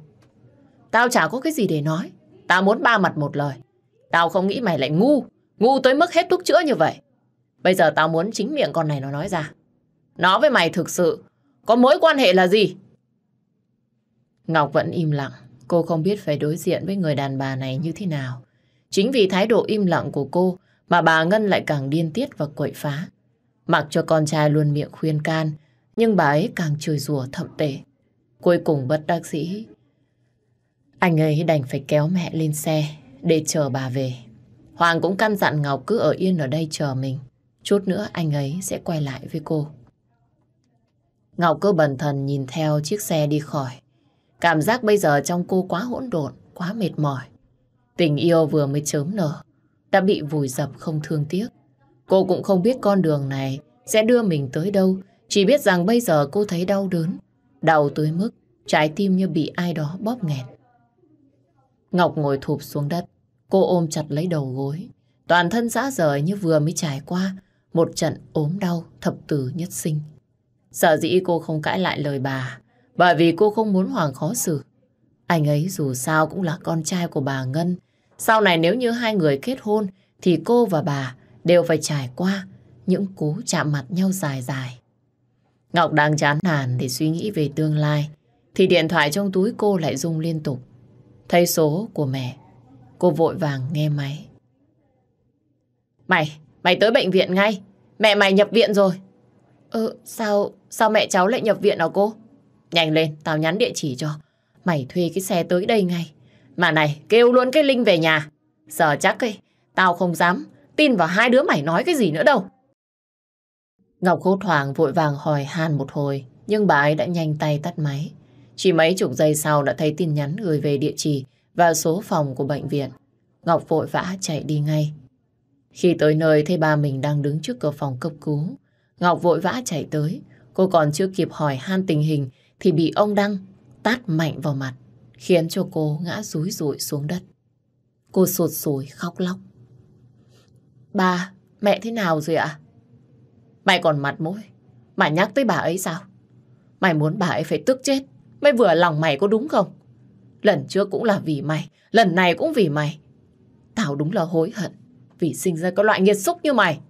Tao chả có cái gì để nói. Tao muốn ba mặt một lời. Tao không nghĩ mày lại ngu. Ngu tới mức hết thuốc chữa như vậy. Bây giờ tao muốn chính miệng con này nó nói ra. Nó với mày thực sự có mối quan hệ là gì? Ngọc vẫn im lặng. Cô không biết phải đối diện với người đàn bà này như thế nào. Chính vì thái độ im lặng của cô mà bà Ngân lại càng điên tiết và quậy phá. Mặc cho con trai luôn miệng khuyên can, nhưng bà ấy càng chửi rủa thậm tệ. Cuối cùng bất đắc sĩ, anh ấy đành phải kéo mẹ lên xe để chờ bà về. Hoàng cũng căn dặn Ngọc cứ ở yên ở đây chờ mình. Chút nữa anh ấy sẽ quay lại với cô. Ngọc cứ bần thần nhìn theo chiếc xe đi khỏi. Cảm giác bây giờ trong cô quá hỗn độn, quá mệt mỏi. Tình yêu vừa mới chớm nở, đã bị vùi dập không thương tiếc. Cô cũng không biết con đường này sẽ đưa mình tới đâu, chỉ biết rằng bây giờ cô thấy đau đớn, đau tới mức trái tim như bị ai đó bóp nghẹt. Ngọc ngồi thụp xuống đất. Cô ôm chặt lấy đầu gối. Toàn thân dã rời như vừa mới trải qua một trận ốm đau thập tử nhất sinh. Sợ dĩ cô không cãi lại lời bà bởi vì cô không muốn Hoàng khó xử. Anh ấy dù sao cũng là con trai của bà Ngân. Sau này nếu như hai người kết hôn thì cô và bà đều phải trải qua những cú chạm mặt nhau dài dài. Ngọc đang chán nản để suy nghĩ về tương lai thì điện thoại trong túi cô lại rung liên tục. Thấy số của mẹ, cô vội vàng nghe máy. Mày, mày tới bệnh viện ngay. Mẹ mày nhập viện rồi. Ừ, sao, sao mẹ cháu lại nhập viện hả cô? Nhanh lên, tao nhắn địa chỉ cho. Mày thuê cái xe tới đây ngay. Mà này, kêu luôn cái Linh về nhà. Giờ chắc ấy, tao không dám tin vào hai đứa mày nói cái gì nữa đâu. Ngọc Khốt Hoàng vội vàng hỏi Hàn một hồi, nhưng bà ấy đã nhanh tay tắt máy. Chỉ mấy chục giây sau đã thấy tin nhắn gửi về địa chỉ và số phòng của bệnh viện. Ngọc vội vã chạy đi ngay. Khi tới nơi thấy ba mình đang đứng trước cửa phòng cấp cứu. Ngọc vội vã chạy tới. Cô còn chưa kịp hỏi han tình hình thì bị ông Đăng tát mạnh vào mặt khiến cho cô ngã rúi rụi xuống đất. Cô sụt sùi khóc lóc. Ba, mẹ thế nào rồi ạ? À? Mày còn mặt mũi, mà nhắc tới bà ấy sao? Mày muốn bà ấy phải tức chết mới vừa lòng mày có đúng không? Lần trước cũng là vì mày, lần này cũng vì mày. Tao đúng là hối hận vì sinh ra có loại nghiệt xúc như mày.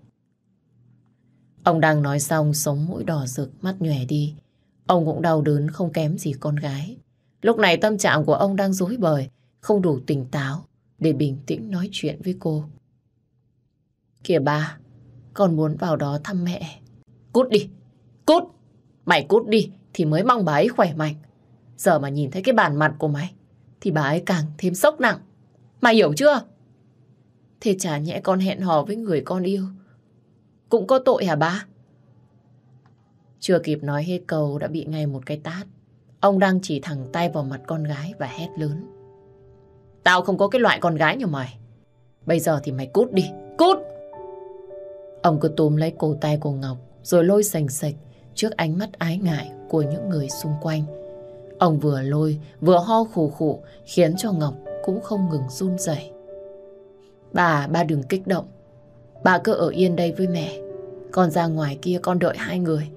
Ông đang nói xong sống mũi đỏ rực mắt nhòe đi. Ông cũng đau đớn không kém gì con gái. Lúc này tâm trạng của ông đang rối bời, không đủ tỉnh táo để bình tĩnh nói chuyện với cô. Kìa ba, con muốn vào đó thăm mẹ. Cút đi, cút! Mày cút đi thì mới mong bà ấy khỏe mạnh. Giờ mà nhìn thấy cái bản mặt của mày Thì bà ấy càng thêm sốc nặng Mày hiểu chưa Thế chả nhẽ con hẹn hò với người con yêu Cũng có tội hả ba? Chưa kịp nói hết câu đã bị ngay một cái tát Ông đang chỉ thẳng tay vào mặt con gái và hét lớn Tao không có cái loại con gái như mày Bây giờ thì mày cút đi Cút Ông cứ túm lấy cổ tay của Ngọc Rồi lôi sành sạch trước ánh mắt ái ngại của những người xung quanh Ông vừa lôi, vừa ho khủ khủ, khiến cho Ngọc cũng không ngừng run rẩy. Bà, ba đừng kích động. Bà cứ ở yên đây với mẹ. Con ra ngoài kia con đợi hai người.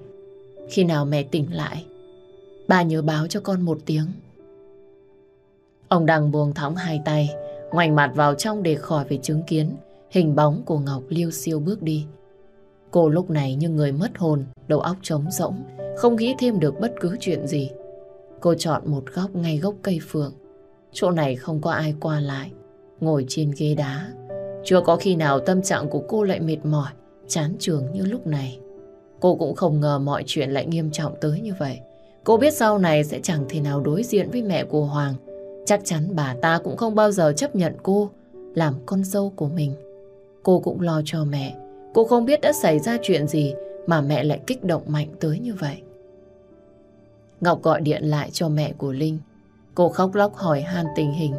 Khi nào mẹ tỉnh lại, bà nhớ báo cho con một tiếng. Ông đang buông thõng hai tay, ngoảnh mặt vào trong để khỏi phải chứng kiến hình bóng của Ngọc liêu siêu bước đi. Cô lúc này như người mất hồn, đầu óc trống rỗng, không nghĩ thêm được bất cứ chuyện gì. Cô chọn một góc ngay gốc cây phượng. Chỗ này không có ai qua lại. Ngồi trên ghế đá. Chưa có khi nào tâm trạng của cô lại mệt mỏi, chán trường như lúc này. Cô cũng không ngờ mọi chuyện lại nghiêm trọng tới như vậy. Cô biết sau này sẽ chẳng thể nào đối diện với mẹ của Hoàng. Chắc chắn bà ta cũng không bao giờ chấp nhận cô làm con dâu của mình. Cô cũng lo cho mẹ. Cô không biết đã xảy ra chuyện gì mà mẹ lại kích động mạnh tới như vậy. Ngọc gọi điện lại cho mẹ của Linh. Cô khóc lóc hỏi han tình hình.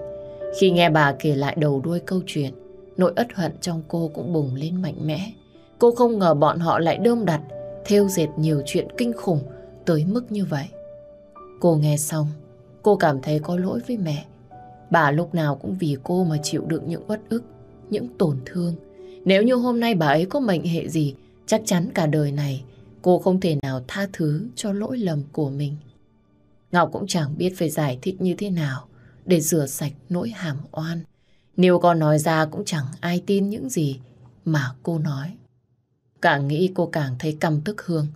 Khi nghe bà kể lại đầu đuôi câu chuyện, nỗi ất hận trong cô cũng bùng lên mạnh mẽ. Cô không ngờ bọn họ lại đơm đặt, theo dệt nhiều chuyện kinh khủng tới mức như vậy. Cô nghe xong, cô cảm thấy có lỗi với mẹ. Bà lúc nào cũng vì cô mà chịu đựng những uất ức, những tổn thương. Nếu như hôm nay bà ấy có mệnh hệ gì, chắc chắn cả đời này cô không thể nào tha thứ cho lỗi lầm của mình. Ngọc cũng chẳng biết phải giải thích như thế nào để rửa sạch nỗi hàm oan. Nếu con nói ra cũng chẳng ai tin những gì mà cô nói. Càng nghĩ cô càng thấy căm tức Hương.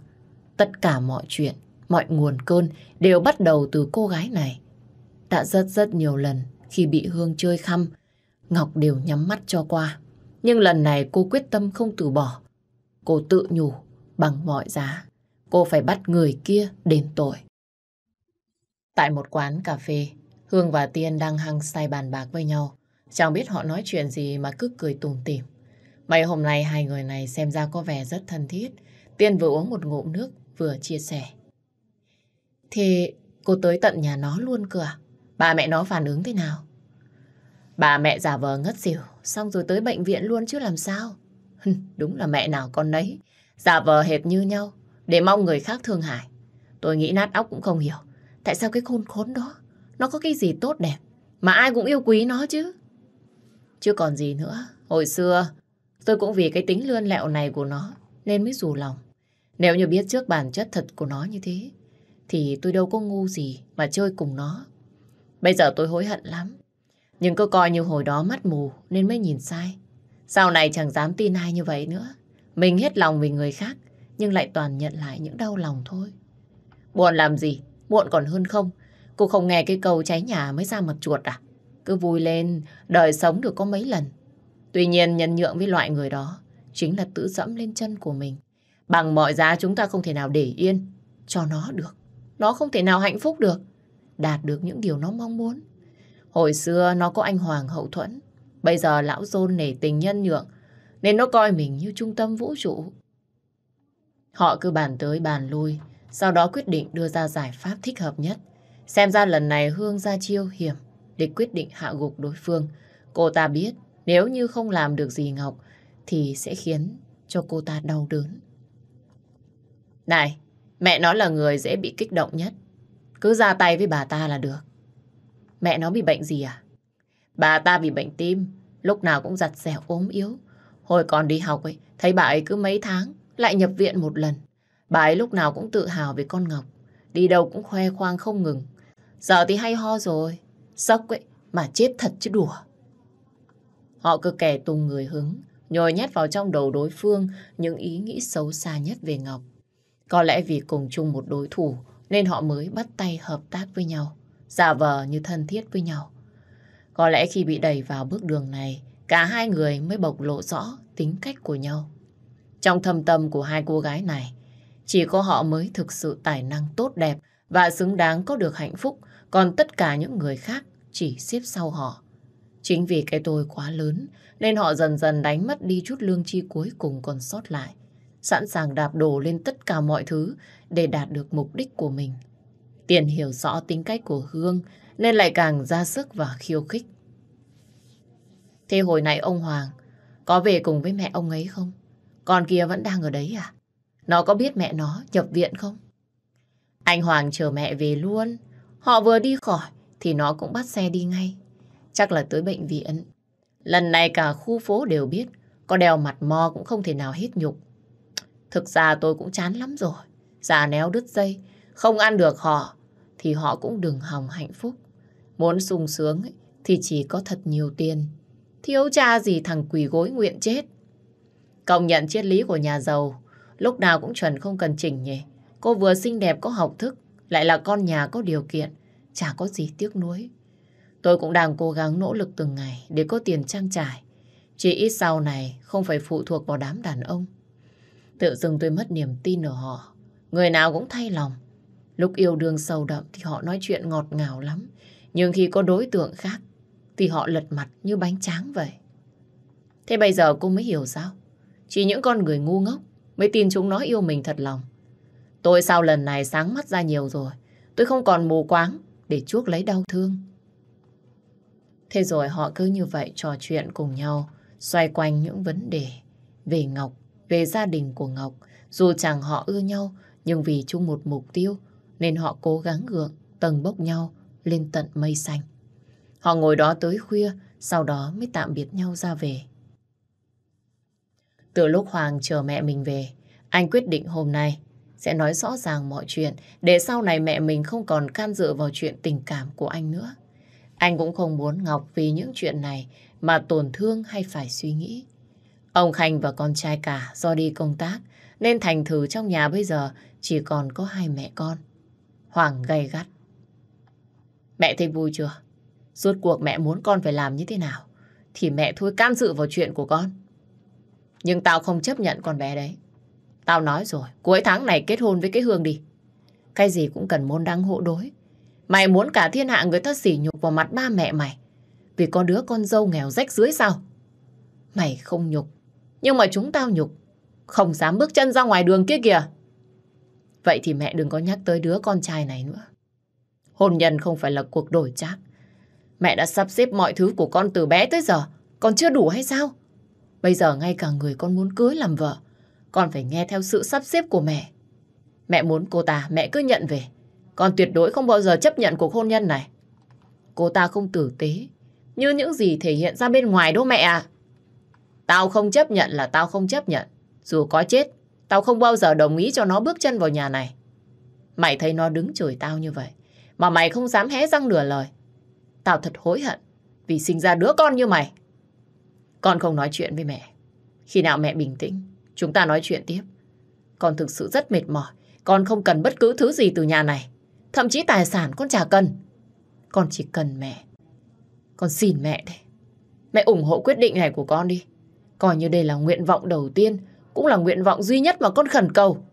Tất cả mọi chuyện, mọi nguồn cơn đều bắt đầu từ cô gái này. Đã rất rất nhiều lần khi bị Hương chơi khăm, Ngọc đều nhắm mắt cho qua. Nhưng lần này cô quyết tâm không từ bỏ. Cô tự nhủ bằng mọi giá. Cô phải bắt người kia đền tội. Tại một quán cà phê, Hương và Tiên đang hăng say bàn bạc với nhau. Chẳng biết họ nói chuyện gì mà cứ cười tùm tìm. Mấy hôm nay hai người này xem ra có vẻ rất thân thiết. Tiên vừa uống một ngụm nước, vừa chia sẻ. Thì cô tới tận nhà nó luôn cơ à? Bà mẹ nó phản ứng thế nào? Bà mẹ giả vờ ngất xỉu, xong rồi tới bệnh viện luôn chứ làm sao? Đúng là mẹ nào con nấy, giả vờ hệt như nhau, để mong người khác thương hại. Tôi nghĩ nát óc cũng không hiểu, Tại sao cái khôn khốn đó Nó có cái gì tốt đẹp Mà ai cũng yêu quý nó chứ Chứ còn gì nữa Hồi xưa tôi cũng vì cái tính lươn lẹo này của nó Nên mới rủ lòng Nếu như biết trước bản chất thật của nó như thế Thì tôi đâu có ngu gì Mà chơi cùng nó Bây giờ tôi hối hận lắm Nhưng cứ coi như hồi đó mắt mù Nên mới nhìn sai Sau này chẳng dám tin ai như vậy nữa Mình hết lòng vì người khác Nhưng lại toàn nhận lại những đau lòng thôi Buồn làm gì muộn còn hơn không. Cô không nghe cái câu cháy nhà mới ra mặt chuột à? Cứ vui lên, đời sống được có mấy lần. Tuy nhiên nhân nhượng với loại người đó chính là tự dẫm lên chân của mình. Bằng mọi giá chúng ta không thể nào để yên cho nó được. Nó không thể nào hạnh phúc được, đạt được những điều nó mong muốn. Hồi xưa nó có anh Hoàng hậu thuẫn, bây giờ lão dôn nể tình nhân nhượng, nên nó coi mình như trung tâm vũ trụ. Họ cứ bàn tới bàn lui, sau đó quyết định đưa ra giải pháp thích hợp nhất. Xem ra lần này Hương ra chiêu hiểm để quyết định hạ gục đối phương. Cô ta biết nếu như không làm được gì Ngọc thì sẽ khiến cho cô ta đau đớn. Này, mẹ nó là người dễ bị kích động nhất. Cứ ra tay với bà ta là được. Mẹ nó bị bệnh gì à? Bà ta bị bệnh tim, lúc nào cũng giặt dẻo ốm yếu. Hồi còn đi học ấy, thấy bà ấy cứ mấy tháng lại nhập viện một lần. Bà ấy lúc nào cũng tự hào về con Ngọc, đi đâu cũng khoe khoang không ngừng. Giờ thì hay ho rồi, sốc ấy, mà chết thật chứ đùa. Họ cứ kẻ tung người hứng, nhồi nhét vào trong đầu đối phương những ý nghĩ xấu xa nhất về Ngọc. Có lẽ vì cùng chung một đối thủ nên họ mới bắt tay hợp tác với nhau, giả vờ như thân thiết với nhau. Có lẽ khi bị đẩy vào bước đường này, cả hai người mới bộc lộ rõ tính cách của nhau. Trong thâm tâm của hai cô gái này, chỉ có họ mới thực sự tài năng tốt đẹp và xứng đáng có được hạnh phúc, còn tất cả những người khác chỉ xếp sau họ. Chính vì cái tôi quá lớn nên họ dần dần đánh mất đi chút lương chi cuối cùng còn sót lại, sẵn sàng đạp đổ lên tất cả mọi thứ để đạt được mục đích của mình. Tiền hiểu rõ tính cách của Hương nên lại càng ra sức và khiêu khích. Thế hồi nãy ông Hoàng có về cùng với mẹ ông ấy không? Con kia vẫn đang ở đấy à? Nó có biết mẹ nó nhập viện không? Anh Hoàng chờ mẹ về luôn. Họ vừa đi khỏi thì nó cũng bắt xe đi ngay. Chắc là tới bệnh viện. Lần này cả khu phố đều biết. Có đeo mặt mò cũng không thể nào hết nhục. Thực ra tôi cũng chán lắm rồi. Già néo đứt dây. Không ăn được họ thì họ cũng đừng hòng hạnh phúc. Muốn sung sướng thì chỉ có thật nhiều tiền. Thiếu cha gì thằng quỷ gối nguyện chết. Công nhận triết lý của nhà giàu Lúc nào cũng chuẩn không cần chỉnh nhỉ. Cô vừa xinh đẹp có học thức, lại là con nhà có điều kiện, chả có gì tiếc nuối. Tôi cũng đang cố gắng nỗ lực từng ngày để có tiền trang trải. Chỉ ít sau này không phải phụ thuộc vào đám đàn ông. Tự dưng tôi mất niềm tin ở họ. Người nào cũng thay lòng. Lúc yêu đương sâu đậm thì họ nói chuyện ngọt ngào lắm. Nhưng khi có đối tượng khác thì họ lật mặt như bánh tráng vậy. Thế bây giờ cô mới hiểu sao? Chỉ những con người ngu ngốc mới tin chúng nó yêu mình thật lòng. Tôi sau lần này sáng mắt ra nhiều rồi. Tôi không còn mù quáng để chuốc lấy đau thương. Thế rồi họ cứ như vậy trò chuyện cùng nhau, xoay quanh những vấn đề về Ngọc, về gia đình của Ngọc. Dù chẳng họ ưa nhau, nhưng vì chung một mục tiêu, nên họ cố gắng gượng, tầng bốc nhau lên tận mây xanh. Họ ngồi đó tới khuya, sau đó mới tạm biệt nhau ra về. Từ lúc Hoàng chờ mẹ mình về, anh quyết định hôm nay sẽ nói rõ ràng mọi chuyện để sau này mẹ mình không còn can dự vào chuyện tình cảm của anh nữa. Anh cũng không muốn Ngọc vì những chuyện này mà tổn thương hay phải suy nghĩ. Ông Khanh và con trai cả do đi công tác nên thành thử trong nhà bây giờ chỉ còn có hai mẹ con. Hoàng gay gắt. Mẹ thấy vui chưa? Rốt cuộc mẹ muốn con phải làm như thế nào? Thì mẹ thôi can dự vào chuyện của con. Nhưng tao không chấp nhận con bé đấy. Tao nói rồi, cuối tháng này kết hôn với cái Hương đi. Cái gì cũng cần môn đăng hộ đối. Mày muốn cả thiên hạ người ta sỉ nhục vào mặt ba mẹ mày. Vì có đứa con dâu nghèo rách dưới sao? Mày không nhục, nhưng mà chúng tao nhục. Không dám bước chân ra ngoài đường kia kìa. Vậy thì mẹ đừng có nhắc tới đứa con trai này nữa. Hôn nhân không phải là cuộc đổi trác. Mẹ đã sắp xếp mọi thứ của con từ bé tới giờ, còn chưa đủ hay sao? Bây giờ ngay cả người con muốn cưới làm vợ, con phải nghe theo sự sắp xếp của mẹ. Mẹ muốn cô ta, mẹ cứ nhận về. Con tuyệt đối không bao giờ chấp nhận cuộc hôn nhân này. Cô ta không tử tế, như những gì thể hiện ra bên ngoài đó mẹ À. Tao không chấp nhận là tao không chấp nhận. Dù có chết, tao không bao giờ đồng ý cho nó bước chân vào nhà này. Mày thấy nó đứng chửi tao như vậy, mà mày không dám hé răng nửa lời. Tao thật hối hận vì sinh ra đứa con như mày. Con không nói chuyện với mẹ. Khi nào mẹ bình tĩnh, chúng ta nói chuyện tiếp. Con thực sự rất mệt mỏi. Con không cần bất cứ thứ gì từ nhà này. Thậm chí tài sản con chả cần. Con chỉ cần mẹ. Con xin mẹ đấy. Mẹ ủng hộ quyết định này của con đi. Coi như đây là nguyện vọng đầu tiên, cũng là nguyện vọng duy nhất mà con khẩn cầu.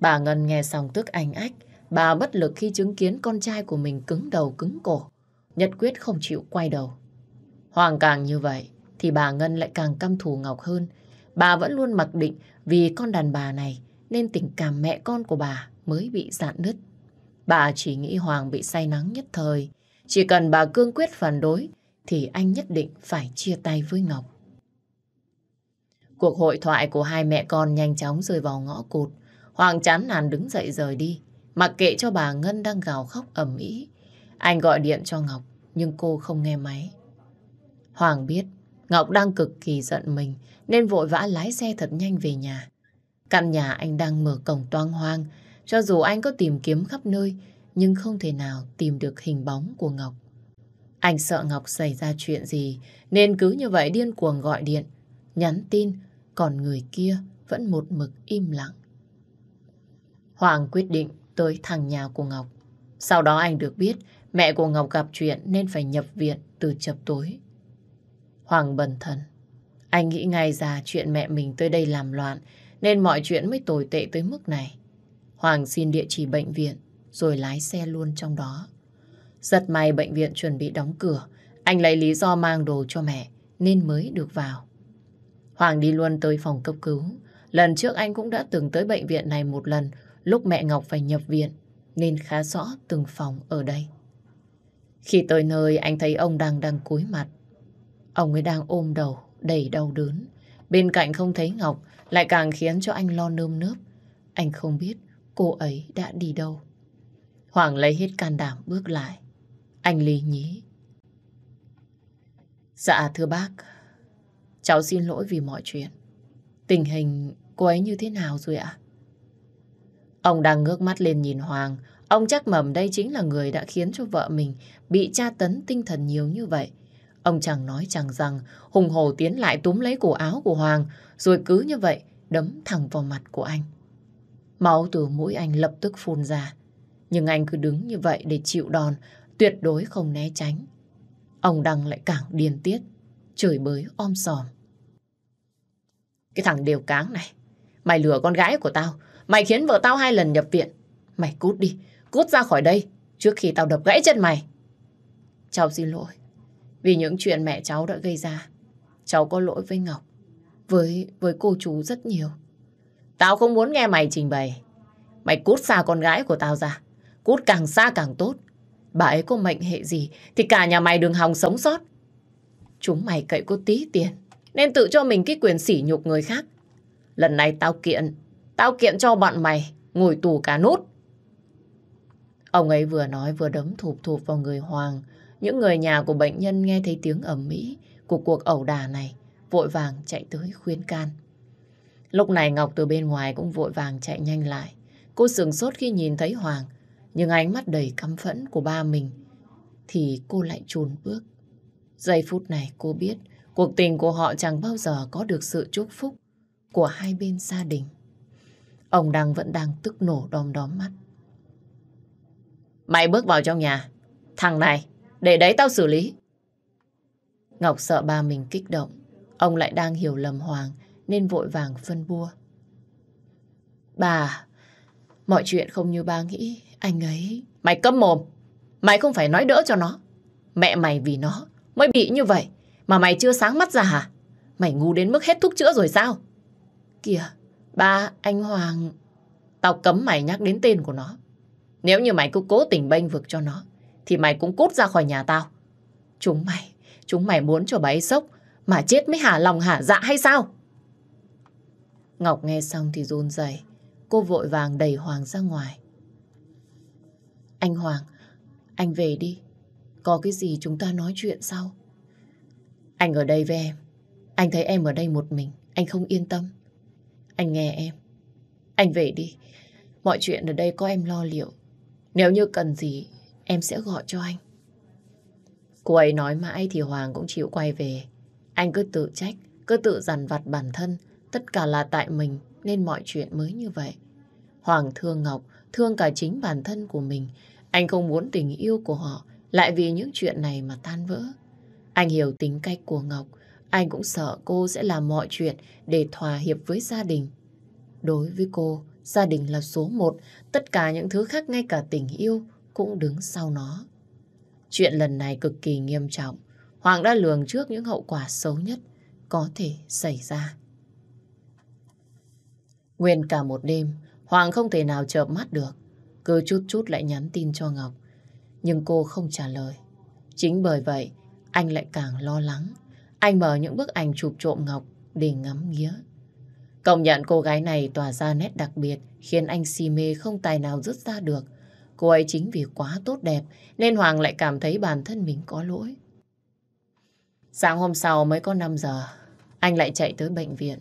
Bà Ngân nghe xong tức anh ách, bà bất lực khi chứng kiến con trai của mình cứng đầu cứng cổ, nhất quyết không chịu quay đầu. Hoàng càng như vậy thì bà Ngân lại càng căm thù Ngọc hơn. Bà vẫn luôn mặc định vì con đàn bà này nên tình cảm mẹ con của bà mới bị dạn nứt. Bà chỉ nghĩ Hoàng bị say nắng nhất thời. Chỉ cần bà cương quyết phản đối thì anh nhất định phải chia tay với Ngọc. Cuộc hội thoại của hai mẹ con nhanh chóng rơi vào ngõ cụt. Hoàng chán nản đứng dậy rời đi, mặc kệ cho bà Ngân đang gào khóc ầm ĩ. Anh gọi điện cho Ngọc, nhưng cô không nghe máy. Hoàng biết Ngọc đang cực kỳ giận mình nên vội vã lái xe thật nhanh về nhà. Căn nhà anh đang mở cổng toang hoang cho dù anh có tìm kiếm khắp nơi nhưng không thể nào tìm được hình bóng của Ngọc. Anh sợ Ngọc xảy ra chuyện gì nên cứ như vậy điên cuồng gọi điện, nhắn tin còn người kia vẫn một mực im lặng. Hoàng quyết định tới thằng nhà của Ngọc. Sau đó anh được biết mẹ của Ngọc gặp chuyện nên phải nhập viện từ chập tối. Hoàng bần thần. Anh nghĩ ngay ra chuyện mẹ mình tới đây làm loạn nên mọi chuyện mới tồi tệ tới mức này. Hoàng xin địa chỉ bệnh viện rồi lái xe luôn trong đó. Giật may bệnh viện chuẩn bị đóng cửa. Anh lấy lý do mang đồ cho mẹ nên mới được vào. Hoàng đi luôn tới phòng cấp cứu. Lần trước anh cũng đã từng tới bệnh viện này một lần lúc mẹ Ngọc phải nhập viện nên khá rõ từng phòng ở đây. Khi tới nơi anh thấy ông đang đang cúi mặt Ông ấy đang ôm đầu, đầy đau đớn. Bên cạnh không thấy Ngọc lại càng khiến cho anh lo nơm nớp. Anh không biết cô ấy đã đi đâu. Hoàng lấy hết can đảm bước lại. Anh lý nhí. Dạ thưa bác, cháu xin lỗi vì mọi chuyện. Tình hình cô ấy như thế nào rồi ạ? Ông đang ngước mắt lên nhìn Hoàng. Ông chắc mầm đây chính là người đã khiến cho vợ mình bị tra tấn tinh thần nhiều như vậy. Ông chẳng nói chẳng rằng, hùng hổ tiến lại túm lấy cổ áo của Hoàng, rồi cứ như vậy đấm thẳng vào mặt của anh. Máu từ mũi anh lập tức phun ra. Nhưng anh cứ đứng như vậy để chịu đòn, tuyệt đối không né tránh. Ông Đăng lại càng điên tiết, chửi bới om sòm. Cái thằng đều cáng này, mày lừa con gái của tao, mày khiến vợ tao hai lần nhập viện. Mày cút đi, cút ra khỏi đây, trước khi tao đập gãy chân mày. chào xin lỗi, vì những chuyện mẹ cháu đã gây ra, cháu có lỗi với Ngọc, với với cô chú rất nhiều. Tao không muốn nghe mày trình bày. Mày cút xa con gái của tao ra. Cút càng xa càng tốt. Bà ấy có mệnh hệ gì thì cả nhà mày đừng hòng sống sót. Chúng mày cậy có tí tiền nên tự cho mình cái quyền sỉ nhục người khác. Lần này tao kiện. Tao kiện cho bọn mày ngồi tù cả nút. Ông ấy vừa nói vừa đấm thụp thụp vào người Hoàng. Những người nhà của bệnh nhân nghe thấy tiếng ầm mỹ của cuộc ẩu đả này, vội vàng chạy tới khuyên can. Lúc này Ngọc từ bên ngoài cũng vội vàng chạy nhanh lại. Cô sửng sốt khi nhìn thấy Hoàng, nhưng ánh mắt đầy căm phẫn của ba mình, thì cô lại chùn bước. Giây phút này cô biết cuộc tình của họ chẳng bao giờ có được sự chúc phúc của hai bên gia đình. Ông đang vẫn đang tức nổ đom đóm mắt. Mày bước vào trong nhà. Thằng này, để đấy tao xử lý. Ngọc sợ ba mình kích động. Ông lại đang hiểu lầm Hoàng nên vội vàng phân bua. Bà, mọi chuyện không như ba nghĩ. Anh ấy... Mày câm mồm. Mày không phải nói đỡ cho nó. Mẹ mày vì nó mới bị như vậy. Mà mày chưa sáng mắt ra hả? Mày ngu đến mức hết thuốc chữa rồi sao? Kìa, ba, anh Hoàng... Tao cấm mày nhắc đến tên của nó. Nếu như mày cứ cố tình bênh vực cho nó, thì mày cũng cút ra khỏi nhà tao. Chúng mày, chúng mày muốn cho bà ấy sốc mà chết mới hả lòng hả dạ hay sao? Ngọc nghe xong thì run rẩy, cô vội vàng đẩy Hoàng ra ngoài. Anh Hoàng, anh về đi, có cái gì chúng ta nói chuyện sau. Anh ở đây với em, anh thấy em ở đây một mình, anh không yên tâm. Anh nghe em, anh về đi, mọi chuyện ở đây có em lo liệu. Nếu như cần gì em sẽ gọi cho anh. Cô ấy nói mãi thì Hoàng cũng chịu quay về. Anh cứ tự trách, cứ tự dằn vặt bản thân, tất cả là tại mình nên mọi chuyện mới như vậy. Hoàng thương Ngọc, thương cả chính bản thân của mình. Anh không muốn tình yêu của họ lại vì những chuyện này mà tan vỡ. Anh hiểu tính cách của Ngọc, anh cũng sợ cô sẽ làm mọi chuyện để thỏa hiệp với gia đình. Đối với cô, gia đình là số một, tất cả những thứ khác ngay cả tình yêu cũng đứng sau nó. Chuyện lần này cực kỳ nghiêm trọng. Hoàng đã lường trước những hậu quả xấu nhất có thể xảy ra. Nguyên cả một đêm, Hoàng không thể nào chợp mắt được. Cứ chút chút lại nhắn tin cho Ngọc. Nhưng cô không trả lời. Chính bởi vậy, anh lại càng lo lắng. Anh mở những bức ảnh chụp trộm Ngọc để ngắm nghía. Công nhận cô gái này tỏa ra nét đặc biệt khiến anh si mê không tài nào dứt ra được. Cô ấy chính vì quá tốt đẹp nên Hoàng lại cảm thấy bản thân mình có lỗi. Sáng hôm sau mới có 5 giờ, anh lại chạy tới bệnh viện.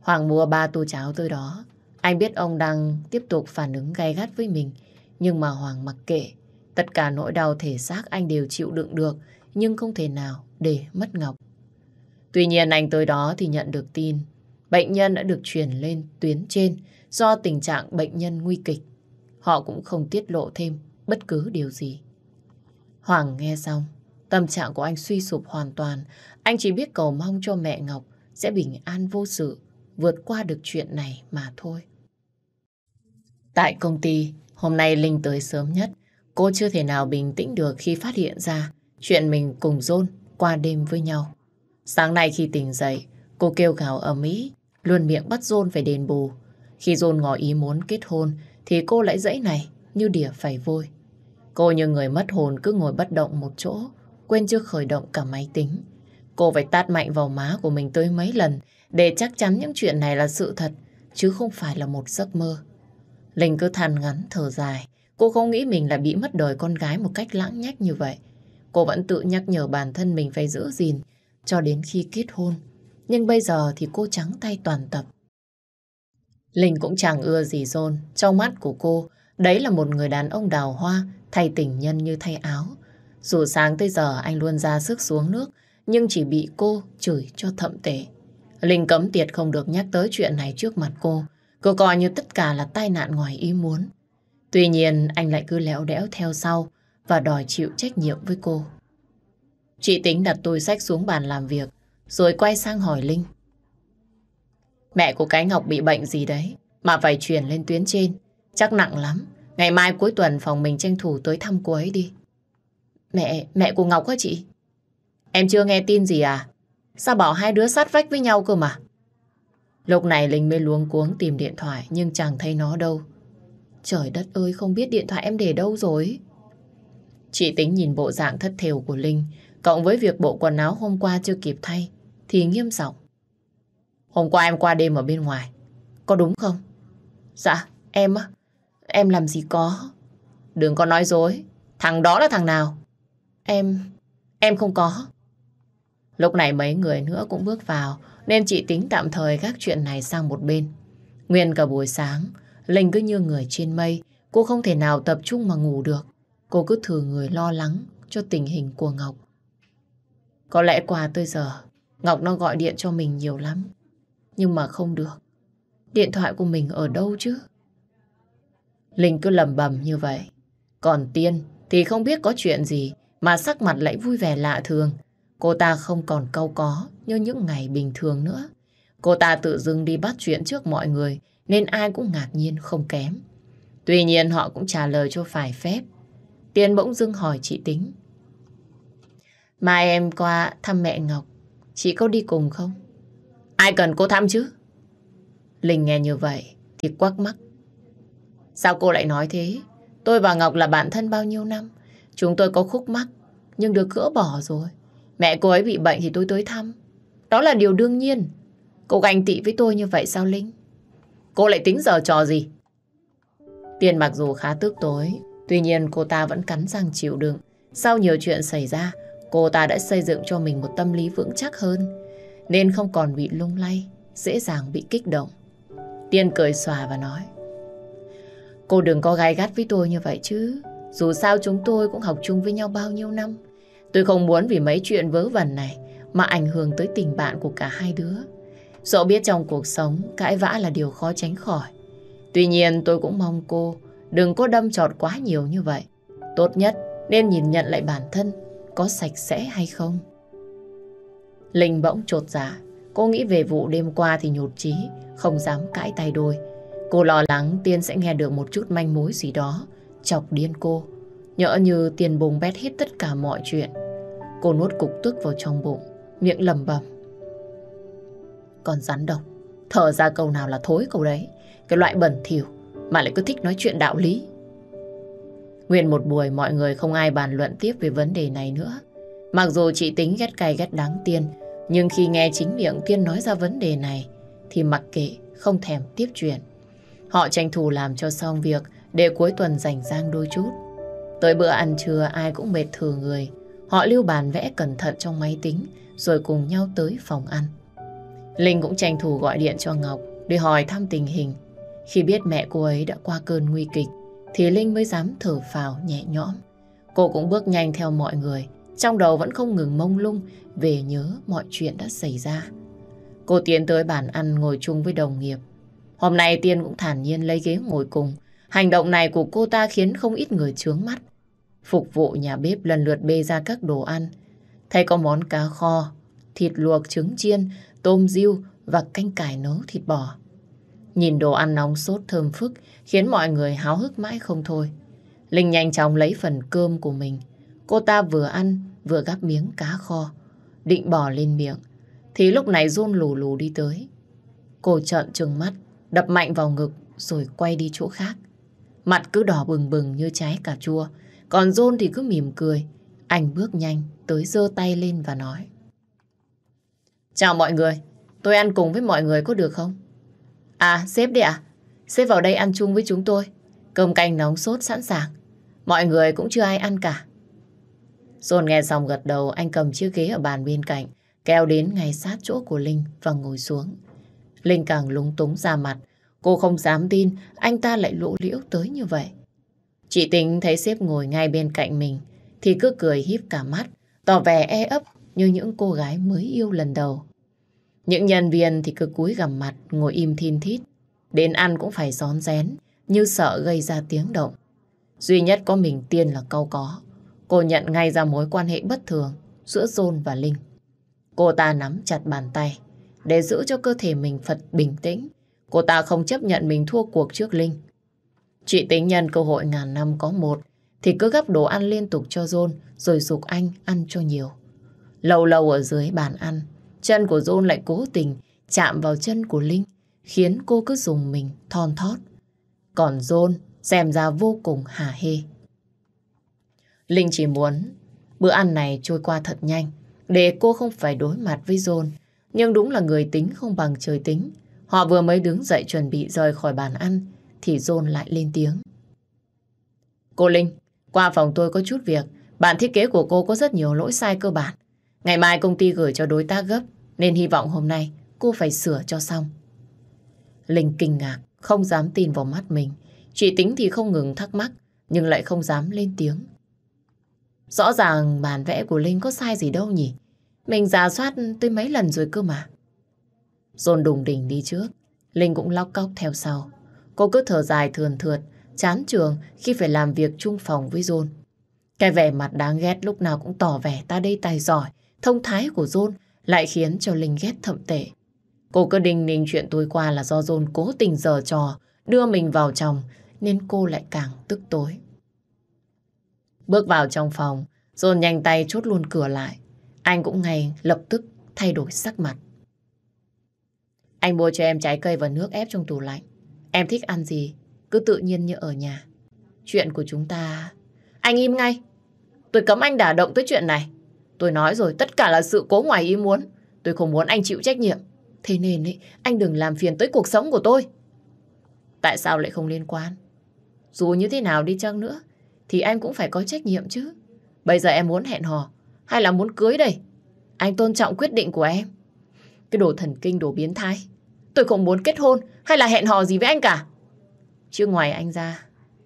Hoàng mua ba tô cháo tới đó. Anh biết ông đang tiếp tục phản ứng gay gắt với mình, nhưng mà Hoàng mặc kệ. Tất cả nỗi đau thể xác anh đều chịu đựng được, nhưng không thể nào để mất Ngọc. Tuy nhiên anh tới đó thì nhận được tin, bệnh nhân đã được chuyển lên tuyến trên do tình trạng bệnh nhân nguy kịch họ cũng không tiết lộ thêm bất cứ điều gì. Hoàng nghe xong, tâm trạng của anh suy sụp hoàn toàn. Anh chỉ biết cầu mong cho mẹ Ngọc sẽ bình an vô sự, vượt qua được chuyện này mà thôi. Tại công ty, hôm nay Linh tới sớm nhất. Cô chưa thể nào bình tĩnh được khi phát hiện ra chuyện mình cùng John qua đêm với nhau. Sáng nay khi tỉnh dậy, cô kêu gào ở Mỹ, luôn miệng bắt John phải đền bù. Khi John ngỏ ý muốn kết hôn thì cô lại dãy này như đỉa phải vôi. Cô như người mất hồn cứ ngồi bất động một chỗ, quên chưa khởi động cả máy tính. Cô phải tát mạnh vào má của mình tới mấy lần để chắc chắn những chuyện này là sự thật, chứ không phải là một giấc mơ. Linh cứ than ngắn, thở dài. Cô không nghĩ mình lại bị mất đời con gái một cách lãng nhách như vậy. Cô vẫn tự nhắc nhở bản thân mình phải giữ gìn cho đến khi kết hôn. Nhưng bây giờ thì cô trắng tay toàn tập. Linh cũng chẳng ưa gì dôn. Trong mắt của cô, đấy là một người đàn ông đào hoa, thay tình nhân như thay áo. Dù sáng tới giờ anh luôn ra sức xuống nước, nhưng chỉ bị cô chửi cho thậm tệ. Linh cấm tiệt không được nhắc tới chuyện này trước mặt cô. Cô coi như tất cả là tai nạn ngoài ý muốn. Tuy nhiên, anh lại cứ léo đẽo theo sau và đòi chịu trách nhiệm với cô. Chị tính đặt túi sách xuống bàn làm việc, rồi quay sang hỏi Linh. Mẹ của cái Ngọc bị bệnh gì đấy mà phải chuyển lên tuyến trên. Chắc nặng lắm. Ngày mai cuối tuần phòng mình tranh thủ tới thăm cô ấy đi. Mẹ, mẹ của Ngọc hả chị? Em chưa nghe tin gì à? Sao bảo hai đứa sát vách với nhau cơ mà? Lúc này Linh mê luống cuống tìm điện thoại nhưng chẳng thấy nó đâu. Trời đất ơi, không biết điện thoại em để đâu rồi. Chị tính nhìn bộ dạng thất thều của Linh, cộng với việc bộ quần áo hôm qua chưa kịp thay, thì nghiêm giọng Hôm qua em qua đêm ở bên ngoài. Có đúng không? Dạ, em á. Em làm gì có. Đừng có nói dối. Thằng đó là thằng nào? Em... em không có. Lúc này mấy người nữa cũng bước vào nên chị tính tạm thời các chuyện này sang một bên. Nguyên cả buổi sáng, Linh cứ như người trên mây, cô không thể nào tập trung mà ngủ được. Cô cứ thừa người lo lắng cho tình hình của Ngọc. Có lẽ quà tới giờ, Ngọc nó gọi điện cho mình nhiều lắm. Nhưng mà không được. Điện thoại của mình ở đâu chứ? Linh cứ lầm bầm như vậy. Còn Tiên thì không biết có chuyện gì mà sắc mặt lại vui vẻ lạ thường. Cô ta không còn câu có như những ngày bình thường nữa. Cô ta tự dưng đi bắt chuyện trước mọi người nên ai cũng ngạc nhiên không kém. Tuy nhiên họ cũng trả lời cho phải phép. Tiên bỗng dưng hỏi chị Tính. Mai em qua thăm mẹ Ngọc, chị có đi cùng không? Ai cần cô thăm chứ? Linh nghe như vậy thì quắc mắc. Sao cô lại nói thế? Tôi và Ngọc là bạn thân bao nhiêu năm? Chúng tôi có khúc mắc nhưng được gỡ bỏ rồi. Mẹ cô ấy bị bệnh thì tôi tới thăm. Đó là điều đương nhiên. Cô ganh tị với tôi như vậy sao Linh? Cô lại tính giờ trò gì? Tiền mặc dù khá tức tối, tuy nhiên cô ta vẫn cắn răng chịu đựng. Sau nhiều chuyện xảy ra, cô ta đã xây dựng cho mình một tâm lý vững chắc hơn nên không còn bị lung lay, dễ dàng bị kích động. Tiên cười xòa và nói Cô đừng có gai gắt với tôi như vậy chứ Dù sao chúng tôi cũng học chung với nhau bao nhiêu năm Tôi không muốn vì mấy chuyện vớ vẩn này Mà ảnh hưởng tới tình bạn của cả hai đứa Dẫu biết trong cuộc sống Cãi vã là điều khó tránh khỏi Tuy nhiên tôi cũng mong cô Đừng có đâm trọt quá nhiều như vậy Tốt nhất nên nhìn nhận lại bản thân Có sạch sẽ hay không Linh bỗng trột dạ Cô nghĩ về vụ đêm qua thì nhụt chí Không dám cãi tay đôi Cô lo lắng Tiên sẽ nghe được một chút manh mối gì đó Chọc điên cô Nhỡ như Tiên bùng bét hết tất cả mọi chuyện Cô nuốt cục tức vào trong bụng Miệng lầm bầm Còn rắn độc Thở ra câu nào là thối câu đấy Cái loại bẩn thỉu Mà lại cứ thích nói chuyện đạo lý Nguyên một buổi mọi người không ai bàn luận tiếp về vấn đề này nữa Mặc dù chị tính ghét cay ghét đáng Tiên, nhưng khi nghe chính miệng Tiên nói ra vấn đề này, thì mặc kệ, không thèm tiếp chuyện. Họ tranh thủ làm cho xong việc để cuối tuần rảnh rang đôi chút. Tới bữa ăn trưa ai cũng mệt thừa người. Họ lưu bàn vẽ cẩn thận trong máy tính rồi cùng nhau tới phòng ăn. Linh cũng tranh thủ gọi điện cho Ngọc để hỏi thăm tình hình. Khi biết mẹ cô ấy đã qua cơn nguy kịch thì Linh mới dám thở phào nhẹ nhõm. Cô cũng bước nhanh theo mọi người trong đầu vẫn không ngừng mông lung về nhớ mọi chuyện đã xảy ra. Cô Tiến tới bàn ăn ngồi chung với đồng nghiệp. Hôm nay Tiên cũng thản nhiên lấy ghế ngồi cùng. Hành động này của cô ta khiến không ít người chướng mắt. Phục vụ nhà bếp lần lượt bê ra các đồ ăn. Thấy có món cá kho, thịt luộc, trứng chiên, tôm riêu và canh cải nấu thịt bò. Nhìn đồ ăn nóng sốt thơm phức khiến mọi người háo hức mãi không thôi. Linh nhanh chóng lấy phần cơm của mình Cô ta vừa ăn, vừa gắp miếng cá kho, định bỏ lên miệng. Thì lúc này run lù lù đi tới. Cô trợn trừng mắt, đập mạnh vào ngực rồi quay đi chỗ khác. Mặt cứ đỏ bừng bừng như trái cà chua, còn John thì cứ mỉm cười. Anh bước nhanh tới giơ tay lên và nói. Chào mọi người, tôi ăn cùng với mọi người có được không? À, sếp đấy ạ. À? Sếp vào đây ăn chung với chúng tôi. Cơm canh nóng sốt sẵn sàng. Mọi người cũng chưa ai ăn cả. Dồn nghe xong gật đầu, anh cầm chiếc ghế ở bàn bên cạnh, kéo đến ngay sát chỗ của Linh và ngồi xuống. Linh càng lúng túng ra mặt, cô không dám tin anh ta lại lộ liễu tới như vậy. Chị Tính thấy sếp ngồi ngay bên cạnh mình, thì cứ cười híp cả mắt, tỏ vẻ e ấp như những cô gái mới yêu lần đầu. Những nhân viên thì cứ cúi gằm mặt, ngồi im thin thít. Đến ăn cũng phải gión rén, như sợ gây ra tiếng động. Duy nhất có mình Tiên là câu có. Cô nhận ngay ra mối quan hệ bất thường giữa John và Linh. Cô ta nắm chặt bàn tay để giữ cho cơ thể mình Phật bình tĩnh. Cô ta không chấp nhận mình thua cuộc trước Linh. Chị tính nhân cơ hội ngàn năm có một thì cứ gấp đồ ăn liên tục cho John rồi dục anh ăn cho nhiều. Lâu lâu ở dưới bàn ăn, chân của John lại cố tình chạm vào chân của Linh khiến cô cứ dùng mình thon thót. Còn John xem ra vô cùng hà hê. Linh chỉ muốn bữa ăn này trôi qua thật nhanh để cô không phải đối mặt với John. Nhưng đúng là người tính không bằng trời tính. Họ vừa mới đứng dậy chuẩn bị rời khỏi bàn ăn thì John lại lên tiếng. Cô Linh, qua phòng tôi có chút việc. bạn thiết kế của cô có rất nhiều lỗi sai cơ bản. Ngày mai công ty gửi cho đối tác gấp nên hy vọng hôm nay cô phải sửa cho xong. Linh kinh ngạc, không dám tin vào mắt mình. Chị tính thì không ngừng thắc mắc nhưng lại không dám lên tiếng. Rõ ràng bản vẽ của Linh có sai gì đâu nhỉ? Mình giả soát tới mấy lần rồi cơ mà. Dồn đùng đỉnh đi trước, Linh cũng lóc cóc theo sau. Cô cứ thở dài thườn thượt, chán trường khi phải làm việc chung phòng với john Cái vẻ mặt đáng ghét lúc nào cũng tỏ vẻ ta đây tài giỏi, thông thái của john lại khiến cho Linh ghét thậm tệ. Cô cứ đinh ninh chuyện tối qua là do john cố tình giờ trò, đưa mình vào chồng, nên cô lại càng tức tối. Bước vào trong phòng, John nhanh tay chốt luôn cửa lại. Anh cũng ngay lập tức thay đổi sắc mặt. Anh mua cho em trái cây và nước ép trong tủ lạnh. Em thích ăn gì, cứ tự nhiên như ở nhà. Chuyện của chúng ta... Anh im ngay. Tôi cấm anh đả động tới chuyện này. Tôi nói rồi, tất cả là sự cố ngoài ý muốn. Tôi không muốn anh chịu trách nhiệm. Thế nên ấy, anh đừng làm phiền tới cuộc sống của tôi. Tại sao lại không liên quan? Dù như thế nào đi chăng nữa, thì anh cũng phải có trách nhiệm chứ. Bây giờ em muốn hẹn hò hay là muốn cưới đây? Anh tôn trọng quyết định của em. Cái đồ thần kinh, đồ biến thái. Tôi không muốn kết hôn hay là hẹn hò gì với anh cả. Chứ ngoài anh ra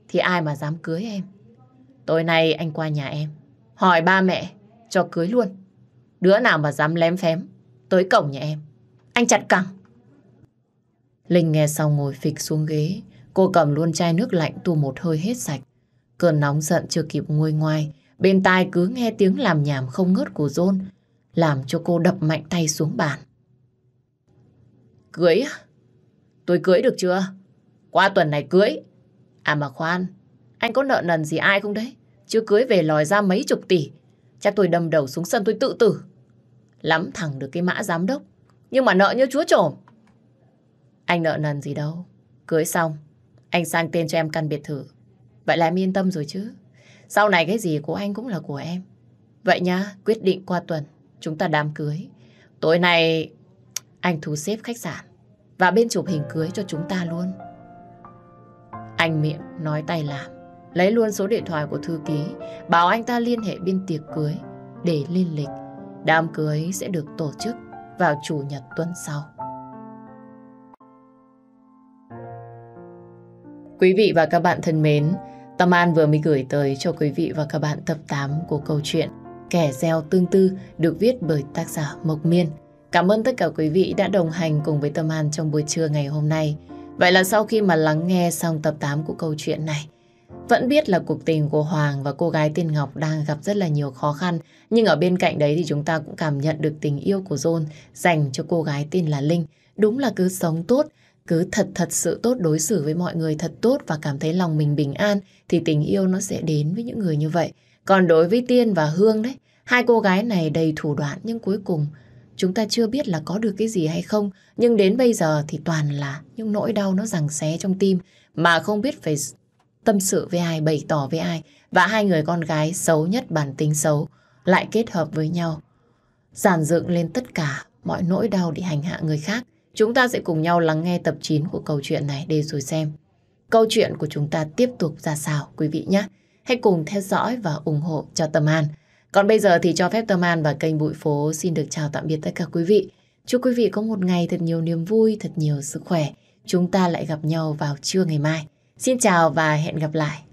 thì ai mà dám cưới em. Tối nay anh qua nhà em. Hỏi ba mẹ cho cưới luôn. Đứa nào mà dám lém phém tới cổng nhà em. Anh chặt cẳng. Linh nghe xong ngồi phịch xuống ghế. Cô cầm luôn chai nước lạnh tu một hơi hết sạch. Cơn nóng giận chưa kịp nguôi ngoai, bên tai cứ nghe tiếng làm nhảm không ngớt của John, làm cho cô đập mạnh tay xuống bàn. Cưới á? Tôi cưới được chưa? Qua tuần này cưới. À mà khoan, anh có nợ nần gì ai không đấy? Chưa cưới về lòi ra mấy chục tỷ. Chắc tôi đâm đầu xuống sân tôi tự tử. Lắm thẳng được cái mã giám đốc. Nhưng mà nợ như chúa trổm. Anh nợ nần gì đâu. Cưới xong, anh sang tên cho em căn biệt thự. Vậy là em yên tâm rồi chứ. Sau này cái gì của anh cũng là của em. Vậy nhá, quyết định qua tuần, chúng ta đám cưới. Tối nay anh thu xếp khách sạn và bên chụp hình cưới cho chúng ta luôn. Anh miệng nói tay làm, lấy luôn số điện thoại của thư ký, bảo anh ta liên hệ bên tiệc cưới để lên lịch. Đám cưới sẽ được tổ chức vào chủ nhật tuần sau. Quý vị và các bạn thân mến, Tâm An vừa mới gửi tới cho quý vị và các bạn tập 8 của câu chuyện Kẻ gieo tương tư được viết bởi tác giả Mộc Miên. Cảm ơn tất cả quý vị đã đồng hành cùng với Tâm An trong buổi trưa ngày hôm nay. Vậy là sau khi mà lắng nghe xong tập 8 của câu chuyện này, vẫn biết là cuộc tình của Hoàng và cô gái tên Ngọc đang gặp rất là nhiều khó khăn, nhưng ở bên cạnh đấy thì chúng ta cũng cảm nhận được tình yêu của John dành cho cô gái tên là Linh. Đúng là cứ sống tốt, cứ thật thật sự tốt đối xử với mọi người thật tốt và cảm thấy lòng mình bình an thì tình yêu nó sẽ đến với những người như vậy. Còn đối với Tiên và Hương đấy, hai cô gái này đầy thủ đoạn nhưng cuối cùng chúng ta chưa biết là có được cái gì hay không. Nhưng đến bây giờ thì toàn là những nỗi đau nó rằng xé trong tim mà không biết phải tâm sự với ai, bày tỏ với ai. Và hai người con gái xấu nhất bản tính xấu lại kết hợp với nhau. Giản dựng lên tất cả mọi nỗi đau để hành hạ người khác Chúng ta sẽ cùng nhau lắng nghe tập 9 của câu chuyện này để rồi xem câu chuyện của chúng ta tiếp tục ra sao quý vị nhé. Hãy cùng theo dõi và ủng hộ cho Tâm An. Còn bây giờ thì cho phép Tâm An và kênh Bụi Phố xin được chào tạm biệt tất cả quý vị. Chúc quý vị có một ngày thật nhiều niềm vui, thật nhiều sức khỏe. Chúng ta lại gặp nhau vào trưa ngày mai. Xin chào và hẹn gặp lại.